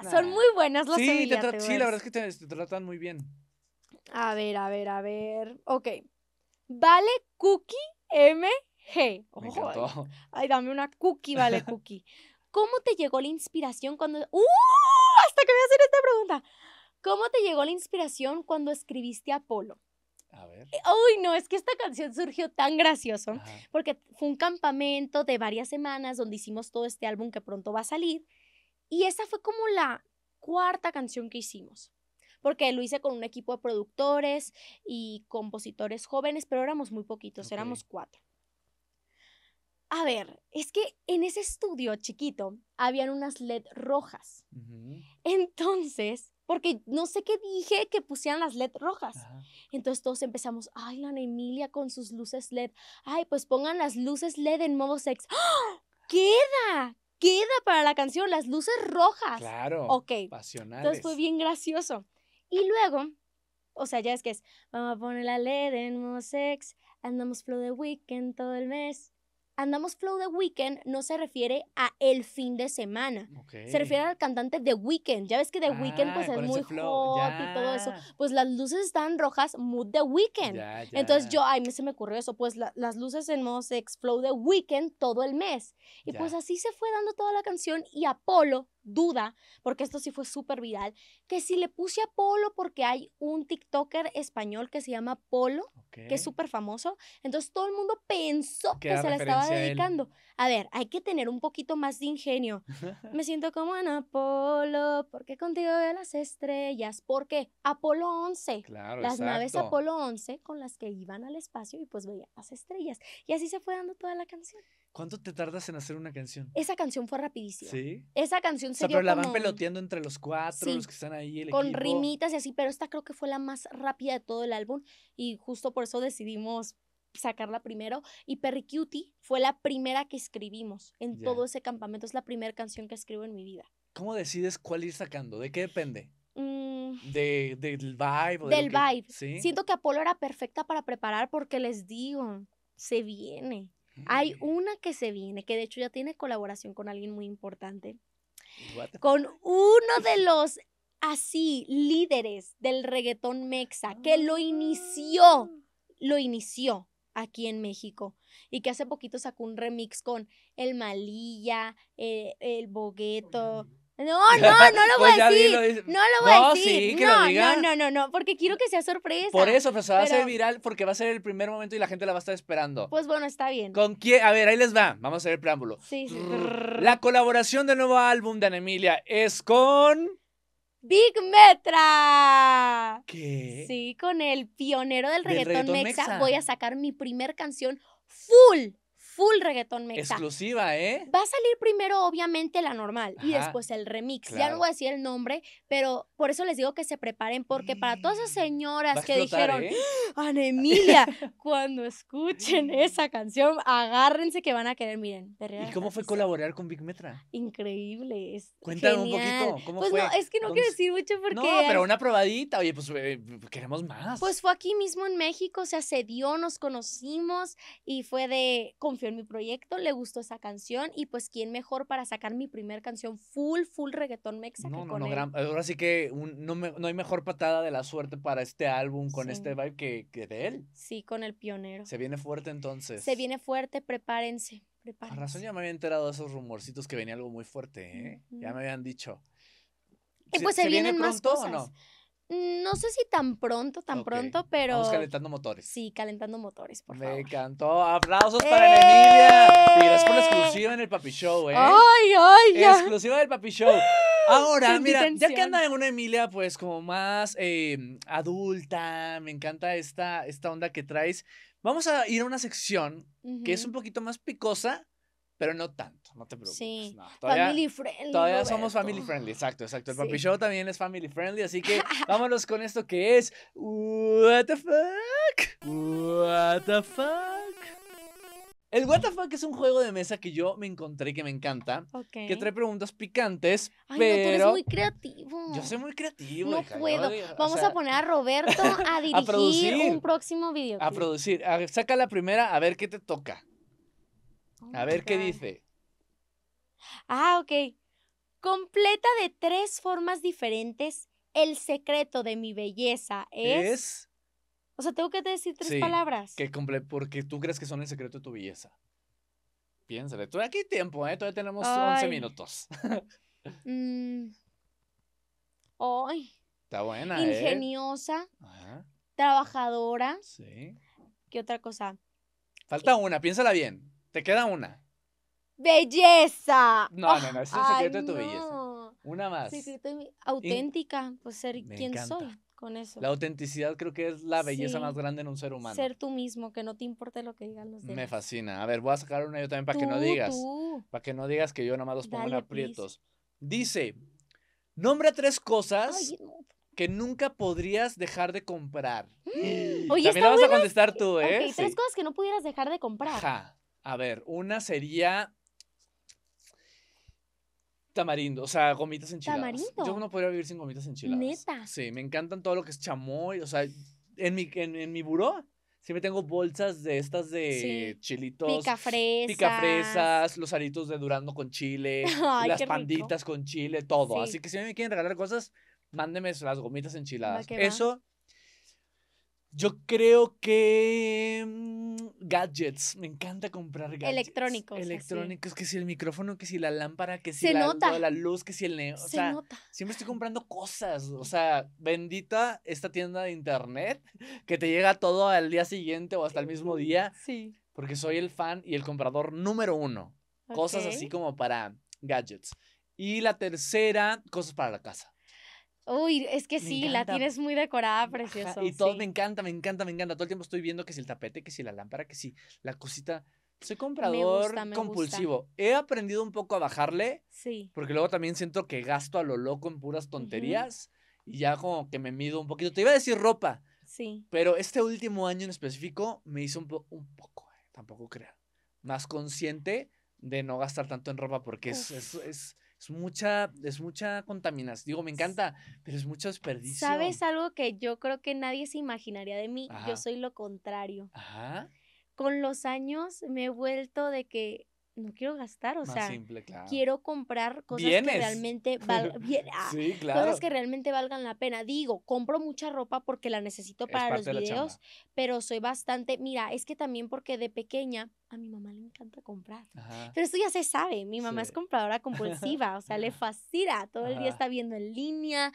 son muy buenas las sí, sí, la verdad es que te, tratan muy bien. A ver, a ver, a ver. Ok. Vale Cookie MG. Ay, dame una cookie, vale cookie. ¿Cómo te llegó la inspiración cuando... ¡Uh! Hasta que voy a hacer esta pregunta. ¿Cómo te llegó la inspiración cuando escribiste Apolo? A ver. Uy, eh, no, es que esta canción surgió tan gracioso, porque fue un campamento de varias semanas donde hicimos todo este álbum que pronto va a salir. Y esa fue como la cuarta canción que hicimos, porque lo hice con un equipo de productores y compositores jóvenes, pero éramos muy poquitos, éramos cuatro. A ver, es que en ese estudio chiquito habían unas LED rojas. Entonces, porque no sé qué dije que pusieran las LED rojas. Entonces todos empezamos, ay, la Emilia con sus luces LED. Ay, pues pongan las luces LED en modo sex. ¡Ah! ¡Queda! Queda para la canción, las luces rojas. Claro. Ok. Entonces fue bien gracioso. Y luego, o sea, ya es que es, vamos a poner la LED en modo sex, andamos flow de weekend todo el mes. Andamos Flow The Weekend no se refiere a el fin de semana. Se refiere al cantante de Weekend. Ya ves que The Weekend pues ah, es muy flow, hot y todo eso. Pues las luces están rojas, mood The Weekend. Entonces yo, ay, se me ocurrió eso. Pues las luces en modo sex, Flow The Weekend todo el mes. Y pues así se fue dando toda la canción y Apolo duda, porque esto sí fue súper viral, que si le puse a Polo porque hay un TikToker español que se llama Polo, que es súper famoso, entonces todo el mundo pensó que se la estaba dedicando. A, ver, hay que tener un poquito más de ingenio. Me siento como en Apolo, porque contigo veo las estrellas, porque Apolo 11, las naves Apolo 11 con las que iban al espacio y pues veía las estrellas. Y así se fue dando toda la canción. ¿Cuánto te tardas en hacer una canción? Esa canción fue rapidísima. Sí. Esa canción se o sea, pero la van peloteando entre los cuatro, los que están ahí, el Con rimitas y así, pero esta creo que fue la más rápida de todo el álbum y justo por eso decidimos sacarla primero. Y Perry Cutie fue la primera que escribimos en todo ese campamento. Es la primera canción que escribo en mi vida. ¿Cómo decides cuál ir sacando? ¿De qué depende? Mm. De, del vibe. O del vibe. ¿Sí? Siento que Apolo era perfecta para preparar porque les digo, se viene. Hay mm. una que se viene, que de hecho ya tiene colaboración con alguien muy importante, con uno de los así líderes del reggaetón mexa, que lo inició, ah. lo inició aquí en México y que hace poquito sacó un remix con el Malilla, eh, el Bogueto. No, no, no lo voy a pues decir. no lo voy a decir. no, no, no, no, no, porque quiero que sea sorpresa. Por eso, pero se va a hacer viral porque va a ser el primer momento y la gente la va a estar esperando. Pues bueno, está bien. ¿Con quién? A ver, ahí les va. Vamos a ver el preámbulo. Sí, sí. La colaboración del nuevo álbum de Ana Emilia es con. Big Metra. ¿Qué? Sí, con el pionero del, reggaetón, mexa voy a sacar mi primer canción full full reggaetón mexicano. Exclusiva, ¿eh? Va a salir primero, obviamente, la normal y después el remix. Ya no voy a decir el nombre, pero por eso les digo que se preparen, porque para todas esas mm. señoras que dijeron, ¿eh? ¡Ah, cuando escuchen esa canción, agárrense que van a querer, miren. ¿Y cómo fue colaborar con Big Metra? Increíble. Es Cuéntame un poquito, ¿cómo pues No, es que no quiero decir mucho porque. No, pero una probadita. Oye, pues eh, queremos más. Pues fue aquí mismo en México, se dio, nos conocimos y fue de confianza mi proyecto, le gustó esa canción y pues quién mejor para sacar mi primer canción full, full reggaetón mexa que no, ahora sí que no, hay mejor patada de la suerte para este álbum con este vibe que, que de él. Sí, con el pionero. Se viene fuerte entonces. Se viene fuerte, prepárense. Prepárense. A razón ya me había enterado de esos rumorcitos que venía algo muy fuerte, ¿eh? Ya me habían dicho. Y pues se, vienen más cosas. no? Mm, no sé si tan pronto, tan pronto, pero. Vamos calentando motores. Sí, calentando motores, por favor. Me encantó. Aplausos para Emilia. Y es ¡Eh! exclusiva en el Papi Show, ¿eh? ¡Ay, ay, Exclusiva del Papi Show. Ahora, mira, ya que anda en una Emilia, pues como más em, adulta, me encanta esta, esta onda que traes. Vamos a ir a una sección que es un poquito más picosa, pero no tanto, no te preocupes. Sí, todavía, family friendly. Todavía somos family friendly, exacto, exacto. El Papi Show también es family friendly, así que vámonos con esto que es What the fuck? What the fuck? El What the fuck es un juego de mesa que yo me encontré que me encanta. Que trae preguntas picantes, Ay, pero... No, tú eres muy creativo. Yo soy muy creativo. No puedo. Vamos a poner a Roberto a dirigir un próximo video. A producir. saca la primera a ver qué te toca a ver qué dice. Ah, ok. Completa de tres formas diferentes. El secreto de mi belleza es. O sea, tengo que decir tres palabras. Que comple porque tú crees que son el secreto de tu belleza. Piénsale. Tú aquí tiempo, ¿eh? Todavía tenemos 11 minutos. Hoy. Mm, Está buena, ¿eh? Ingeniosa. Ajá. Trabajadora. Sí. ¿Qué otra cosa? Falta eh, una, piénsala bien. Te queda una. ¡Belleza! No, ah, no, no, es el secreto de tu belleza. Una más. auténtica, pues ser quien soy con eso. La autenticidad creo que es la belleza más grande en un ser humano. Ser tú mismo, que no te importe lo que digan los demás. Me fascina. A ver, voy a sacar una yo también para que no digas. Para que no digas que yo nomás los pongo en aprietos. Dice, nombra tres cosas que nunca podrías dejar de comprar. Oye, también la vas a contestar tú, ¿eh? tres cosas que no pudieras dejar de comprar. Ajá. A ver, una sería tamarindo, o sea, gomitas enchiladas. ¿Tamarindo? Yo no podría vivir sin gomitas enchiladas. ¿Neta? Sí, me encantan todo lo que es chamoy, o sea, en mi, en, mi buró siempre tengo bolsas de estas de sí. chilitos. Picafresas. Picafresas, los aritos de durando con chile, las panditas con chile, todo. Así que si me quieren regalar cosas, mándenme las gomitas enchiladas. Eso, yo creo que mm, gadgets, me encanta comprar gadgets. Electrónicos. Electrónicos, que si el micrófono, que si la lámpara, que si la, la, luz, que si el neo. se nota. siempre estoy comprando cosas. O sea, bendita esta tienda de internet que te llega todo al día siguiente o hasta el mismo día. Sí. Porque soy el fan y el comprador número uno. Cosas así como para gadgets. Y la tercera, cosas para la casa. Uy, es que sí, la tienes muy decorada, preciosa. y todo me encanta, me encanta, me encanta. Todo el tiempo estoy viendo que si el tapete, que si la lámpara, que si la cosita. Soy comprador compulsivo. He aprendido un poco a bajarle. Sí. Porque luego también siento que gasto a lo loco en puras tonterías. Y ya como que me mido un poquito. Te iba a decir ropa. Sí. Pero este último año en específico me hizo un, un poco, eh, tampoco creo, más consciente de no gastar tanto en ropa porque es, es mucha, es mucha contaminación. Digo, me encanta, pero es mucho desperdicio. ¿Sabes algo que yo creo que nadie se imaginaría de mí? Yo soy lo contrario. Con los años me he vuelto de que no quiero gastar, o sea, quiero comprar cosas que realmente valgan ah, que realmente valgan la pena. Digo, compro mucha ropa porque la necesito para los videos, pero soy bastante, mira, es que también porque de pequeña a mi mamá le encanta comprar. Pero esto ya se sabe, mi mamá es compradora compulsiva, o sea, le fascina, todo el día está viendo en línea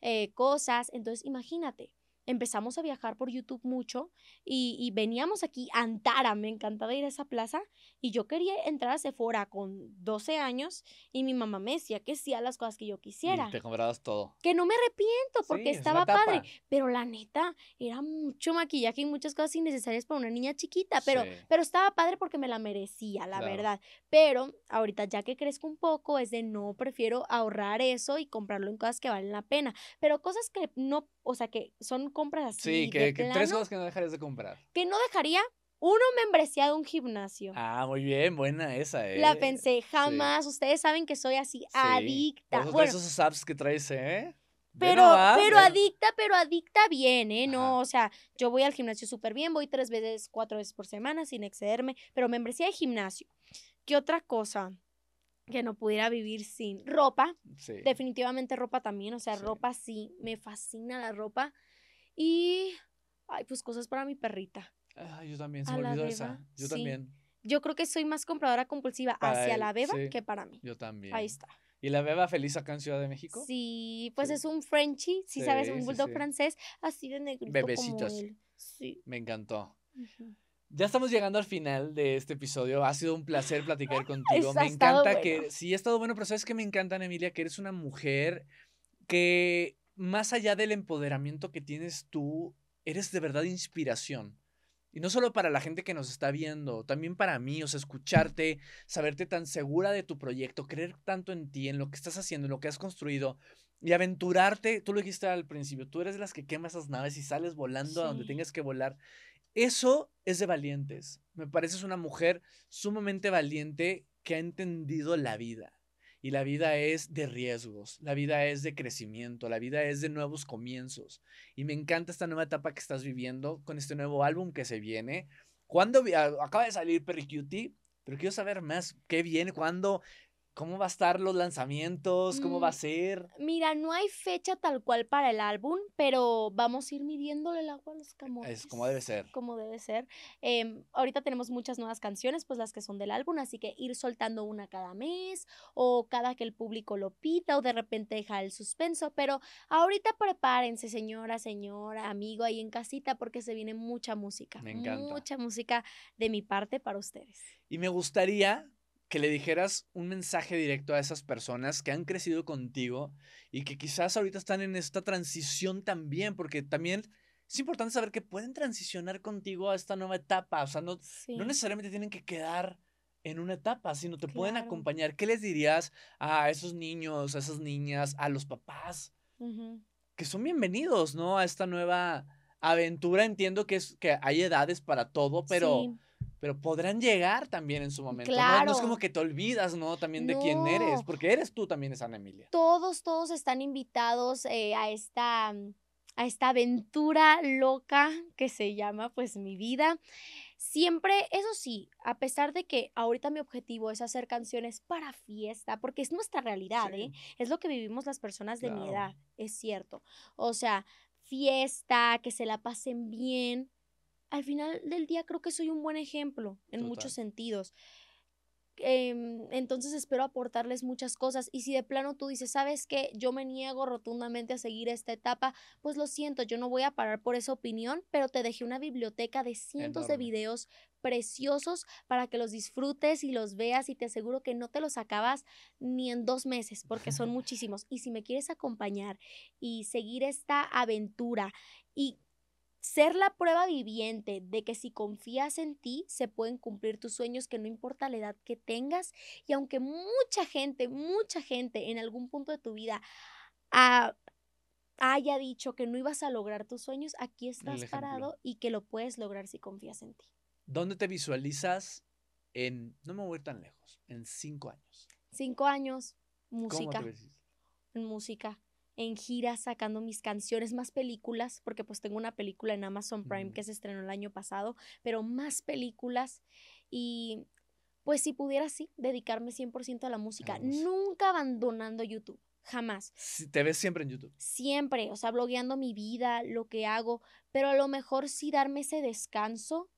eh, cosas, entonces imagínate, empezamos a viajar por YouTube mucho y, veníamos aquí a Antara, me encantaba ir a esa plaza y yo quería entrar a Sephora con 12 años y mi mamá me decía que sí a las cosas que yo quisiera. te comprabas todo. Que no me arrepiento porque estaba padre, pero la neta era mucho maquillaje y muchas cosas innecesarias para una niña chiquita, pero, pero estaba padre porque me la merecía, la verdad. Pero ahorita ya que crezco un poco es de no, prefiero ahorrar eso y comprarlo en cosas que valen la pena, pero cosas que no, o sea, que son compras así. Sí, que, tres cosas que no dejarías de comprar. Que no dejaría. Uno, membresía de un gimnasio. Ah, muy bien, buena esa, ¿eh? La pensé, jamás. Ustedes saben que soy así, adicta. Vos esos apps que traes, ¿eh? Pero, pero adicta, pero adicta bien, ¿eh? No, o sea, yo voy al gimnasio súper bien, voy tres veces, cuatro veces por semana sin excederme, pero membresía de gimnasio. ¿Qué otra cosa? que no pudiera vivir sin ropa. Sí. Definitivamente ropa también, o sea, ropa sí, me fascina la ropa. Y, ay, pues cosas para mi perrita. Ay, ah, yo también, se me olvidó esa. Yo también. Yo creo que soy más compradora compulsiva hacia la beba que para mí. Yo también. Ahí está. ¿Y la beba feliz acá en Ciudad de México? Sí, pues es un Frenchie, si sabes, un bulldog francés, así de negrito. Bebecitos. Sí. Me encantó. Ya estamos llegando al final de este episodio. Ha sido un placer platicar contigo. me encanta que. Sí, ha estado bueno, pero sabes que me encanta, Emilia, que eres una mujer que más allá del empoderamiento que tienes tú, eres de verdad inspiración. Y no solo para la gente que nos está viendo, también para mí, o sea, escucharte, saberte tan segura de tu proyecto, creer tanto en ti, en lo que estás haciendo, en lo que has construido y aventurarte, tú lo dijiste al principio, tú eres de las que quema esas naves y sales volando a donde tengas que volar. Eso es de valientes. Me pareces una mujer sumamente valiente que ha entendido la vida. Y la vida es de riesgos, la vida es de crecimiento, la vida es de nuevos comienzos. Y me encanta esta nueva etapa que estás viviendo con este nuevo álbum que se viene. ¿Cuándo acaba de salir Perry Cutie? Pero quiero saber más, ¿qué viene? ¿Cuándo? ¿Cómo va a estar los lanzamientos? ¿Cómo va a mm, ser? Mira, no hay fecha tal cual para el álbum, pero vamos a ir midiéndole el agua a los camotes. Es como debe ser. Como debe ser. Em, ahorita tenemos muchas nuevas canciones, pues las que son del álbum, así que ir soltando una cada mes o cada que el público lo pita o de repente deja el suspenso, pero ahorita prepárense, señora, señora, amigo ahí en casita, porque se viene mucha música. Me Mucha música de mi parte para ustedes. Y me gustaría que le dijeras un mensaje directo a esas personas que han crecido contigo y que quizás ahorita están en esta transición también, porque también es importante saber que pueden transicionar contigo a esta nueva etapa, o sea, no, necesariamente tienen que quedar en una etapa, sino te pueden acompañar. ¿Qué les dirías a esos niños, a esas niñas, a los papás? Que son bienvenidos, ¿no? A esta nueva aventura. Entiendo que, es, que hay edades para todo, pero pero podrán llegar también en su momento. No, es como que te olvidas, ¿no? También de quién eres, porque eres tú también, Ana Emilia. Todos, todos están invitados eh, a esta mm, a esta aventura loca que se llama pues mi vida. Siempre, eso sí, a pesar de que ahorita mi objetivo es hacer canciones para fiesta, porque es nuestra realidad, ¿eh? Es lo que vivimos las personas de mi edad, es cierto. O sea, fiesta, que se la pasen bien, al final del día creo que soy un buen ejemplo en muchos sentidos. Em, entonces espero aportarles muchas cosas y si de plano tú dices, sabes que yo me niego rotundamente a seguir esta etapa, pues lo siento, yo no voy a parar por esa opinión, pero te dejé una biblioteca de cientos de videos preciosos para que los disfrutes y los veas y te aseguro que no te los acabas ni en dos meses porque son muchísimos. Y si me quieres acompañar y seguir esta aventura y ser la prueba viviente de que si confías en ti se pueden cumplir tus sueños, que no importa la edad que tengas y aunque mucha gente, mucha gente en algún punto de tu vida haya dicho que no ibas a lograr tus sueños, aquí estás parado y que lo puedes lograr si confías en ti. ¿Dónde te visualizas en, no me voy tan lejos, en cinco años? Cinco años, música. en música en giras sacando mis canciones, más películas, porque pues tengo una película en Amazon Prime que se estrenó el año pasado, pero más películas y pues si pudiera sí, dedicarme 100% a la música, nunca abandonando YouTube. Jamás. ¿Te ves siempre en YouTube? Siempre, o sea, blogueando mi vida, lo que hago, pero a lo mejor sí darme ese descanso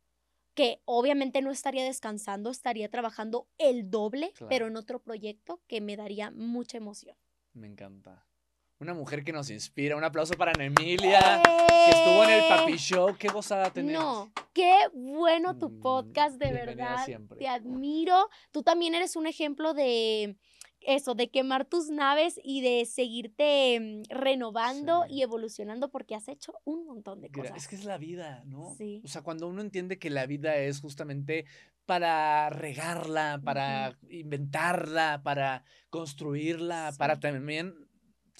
que obviamente no estaría descansando, estaría trabajando el doble, pero en otro proyecto que me daría mucha emoción. Me encanta una mujer que nos inspira. Un aplauso para Emilia, que estuvo en el Papi ¡Eh! Show. Qué gozada tenemos. No, qué bueno tu mm, podcast, de verdad. Te admiro. Tú también eres un ejemplo de mm, eso, de quemar tus naves y de seguirte mm, renovando y evolucionando porque has hecho un montón de cosas. Es que es la vida, ¿no? Sí. O sea, cuando uno entiende que la vida es justamente para regarla, para inventarla, para construirla, para también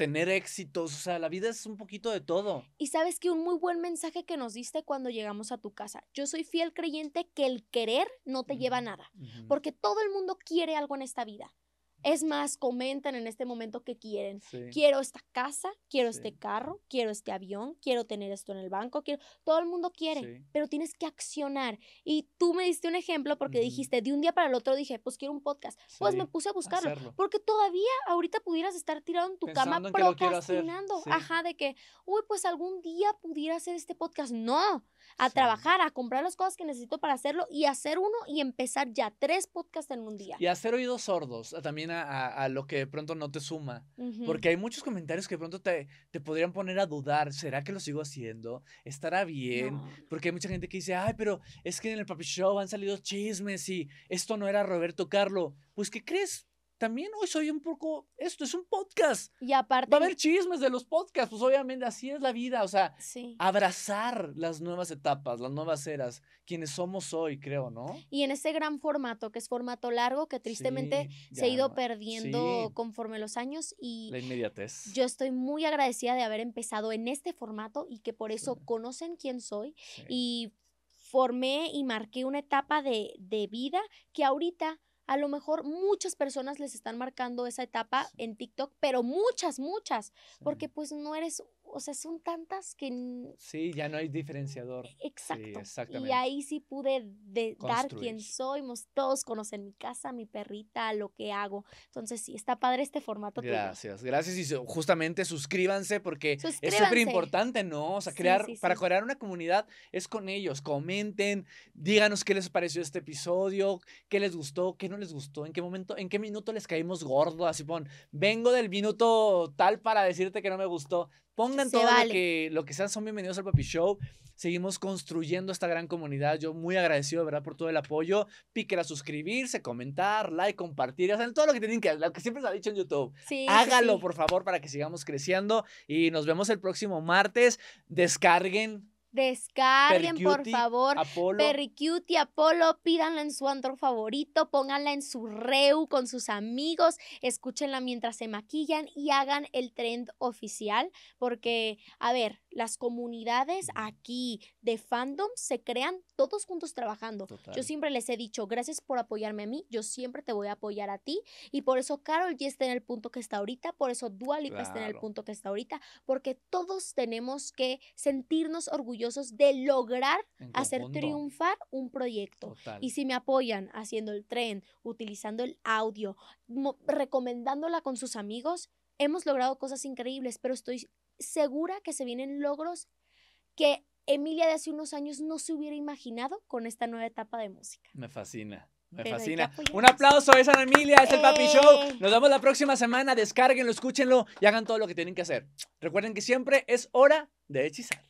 tener éxitos, o sea, la vida es un poquito de todo. Y sabes que un muy buen mensaje que nos diste cuando llegamos a tu casa, yo soy fiel creyente que el querer no te lleva a nada, porque todo el mundo quiere algo en esta vida, es más, comentan en este momento que quieren. Quiero esta casa, quiero este carro, quiero este avión, quiero tener esto en el banco, quiero... Todo el mundo quiere, pero tienes que accionar. Y tú me diste un ejemplo porque dijiste, de un día para el otro dije, pues quiero un podcast. Pues me puse a buscarlo. Porque todavía ahorita pudieras estar tirado en tu cama procrastinando. Ajá, de que, uy, pues algún día pudiera hacer este podcast. No, a trabajar, a comprar las cosas que necesito para hacerlo y hacer uno y empezar ya tres podcasts en un día. Y hacer oídos sordos también a, lo que pronto no te suma, porque hay muchos comentarios que pronto te, podrían poner a dudar, ¿será que lo sigo haciendo? ¿Estará bien? Porque hay mucha gente que dice, ay, pero es que en el Papi Show han salido chismes y esto no era Roberto Carlo. Pues, ¿qué crees? también hoy soy un poco, esto es un podcast. Y aparte. Va a haber chismes de los podcasts, pues obviamente así es la vida, o sea, abrazar las nuevas etapas, las nuevas eras, quienes somos hoy, creo, ¿no? Y en ese gran formato, que es formato largo, que tristemente se ha ido perdiendo conforme los años y... La inmediatez. Yo estoy muy agradecida de haber empezado en este formato y que por eso conocen quién soy y formé y marqué una etapa de, de vida que ahorita a lo mejor muchas personas les están marcando esa etapa en TikTok, pero muchas, muchas, porque pues no eres o sea, son tantas que... Sí, ya no hay diferenciador. E exacto. y ahí sí pude dar quién soy, todos conocen mi casa, mi perrita, lo que hago. Entonces, sí, está padre este formato. Gracias, gracias. Y justamente suscríbanse porque es súper importante, ¿no? O sea, crear, para crear una comunidad es con ellos. Comenten, díganos qué les pareció este episodio, qué les gustó, qué no les gustó, en qué momento, en qué minuto les caímos gordos. así pon, vengo del minuto tal para decirte que no me gustó Pongan todo lo, que, sean, son bienvenidos al Papi Show. Seguimos construyendo esta gran comunidad. Yo muy agradecido, ¿verdad? Por todo el apoyo. piquen a suscribirse, comentar, like, compartir. O todo lo que tienen que lo que siempre se ha dicho en YouTube. Sí, Hágalo, por favor, para que sigamos creciendo. Y nos vemos el próximo martes. Descarguen Descarguen, por favor. Apolo. Apolo, pídanla en su antro favorito, pónganla en su reu con sus amigos, escúchenla mientras se maquillan y hagan el trend oficial, porque, a ver, las comunidades aquí de fandom se crean todos juntos trabajando. Yo siempre les he dicho, gracias por apoyarme a mí, yo siempre te voy a apoyar a ti, y por eso Carol ya está en el punto que está ahorita, por eso Dualipa está en el punto que está ahorita, porque todos tenemos que sentirnos orgullosos de lograr hacer triunfar un proyecto. Y si me apoyan haciendo el tren, utilizando el audio, recomendándola con sus amigos, hemos logrado cosas increíbles, pero estoy segura que se vienen logros que Emilia de hace unos años no se hubiera imaginado con esta nueva etapa de música. Me fascina. Me fascina. Un aplauso a esa Emilia, es el Papi eh. Show. Nos vemos la próxima semana. Descárguenlo, escúchenlo y hagan todo lo que tienen que hacer. Recuerden que siempre es hora de hechizar.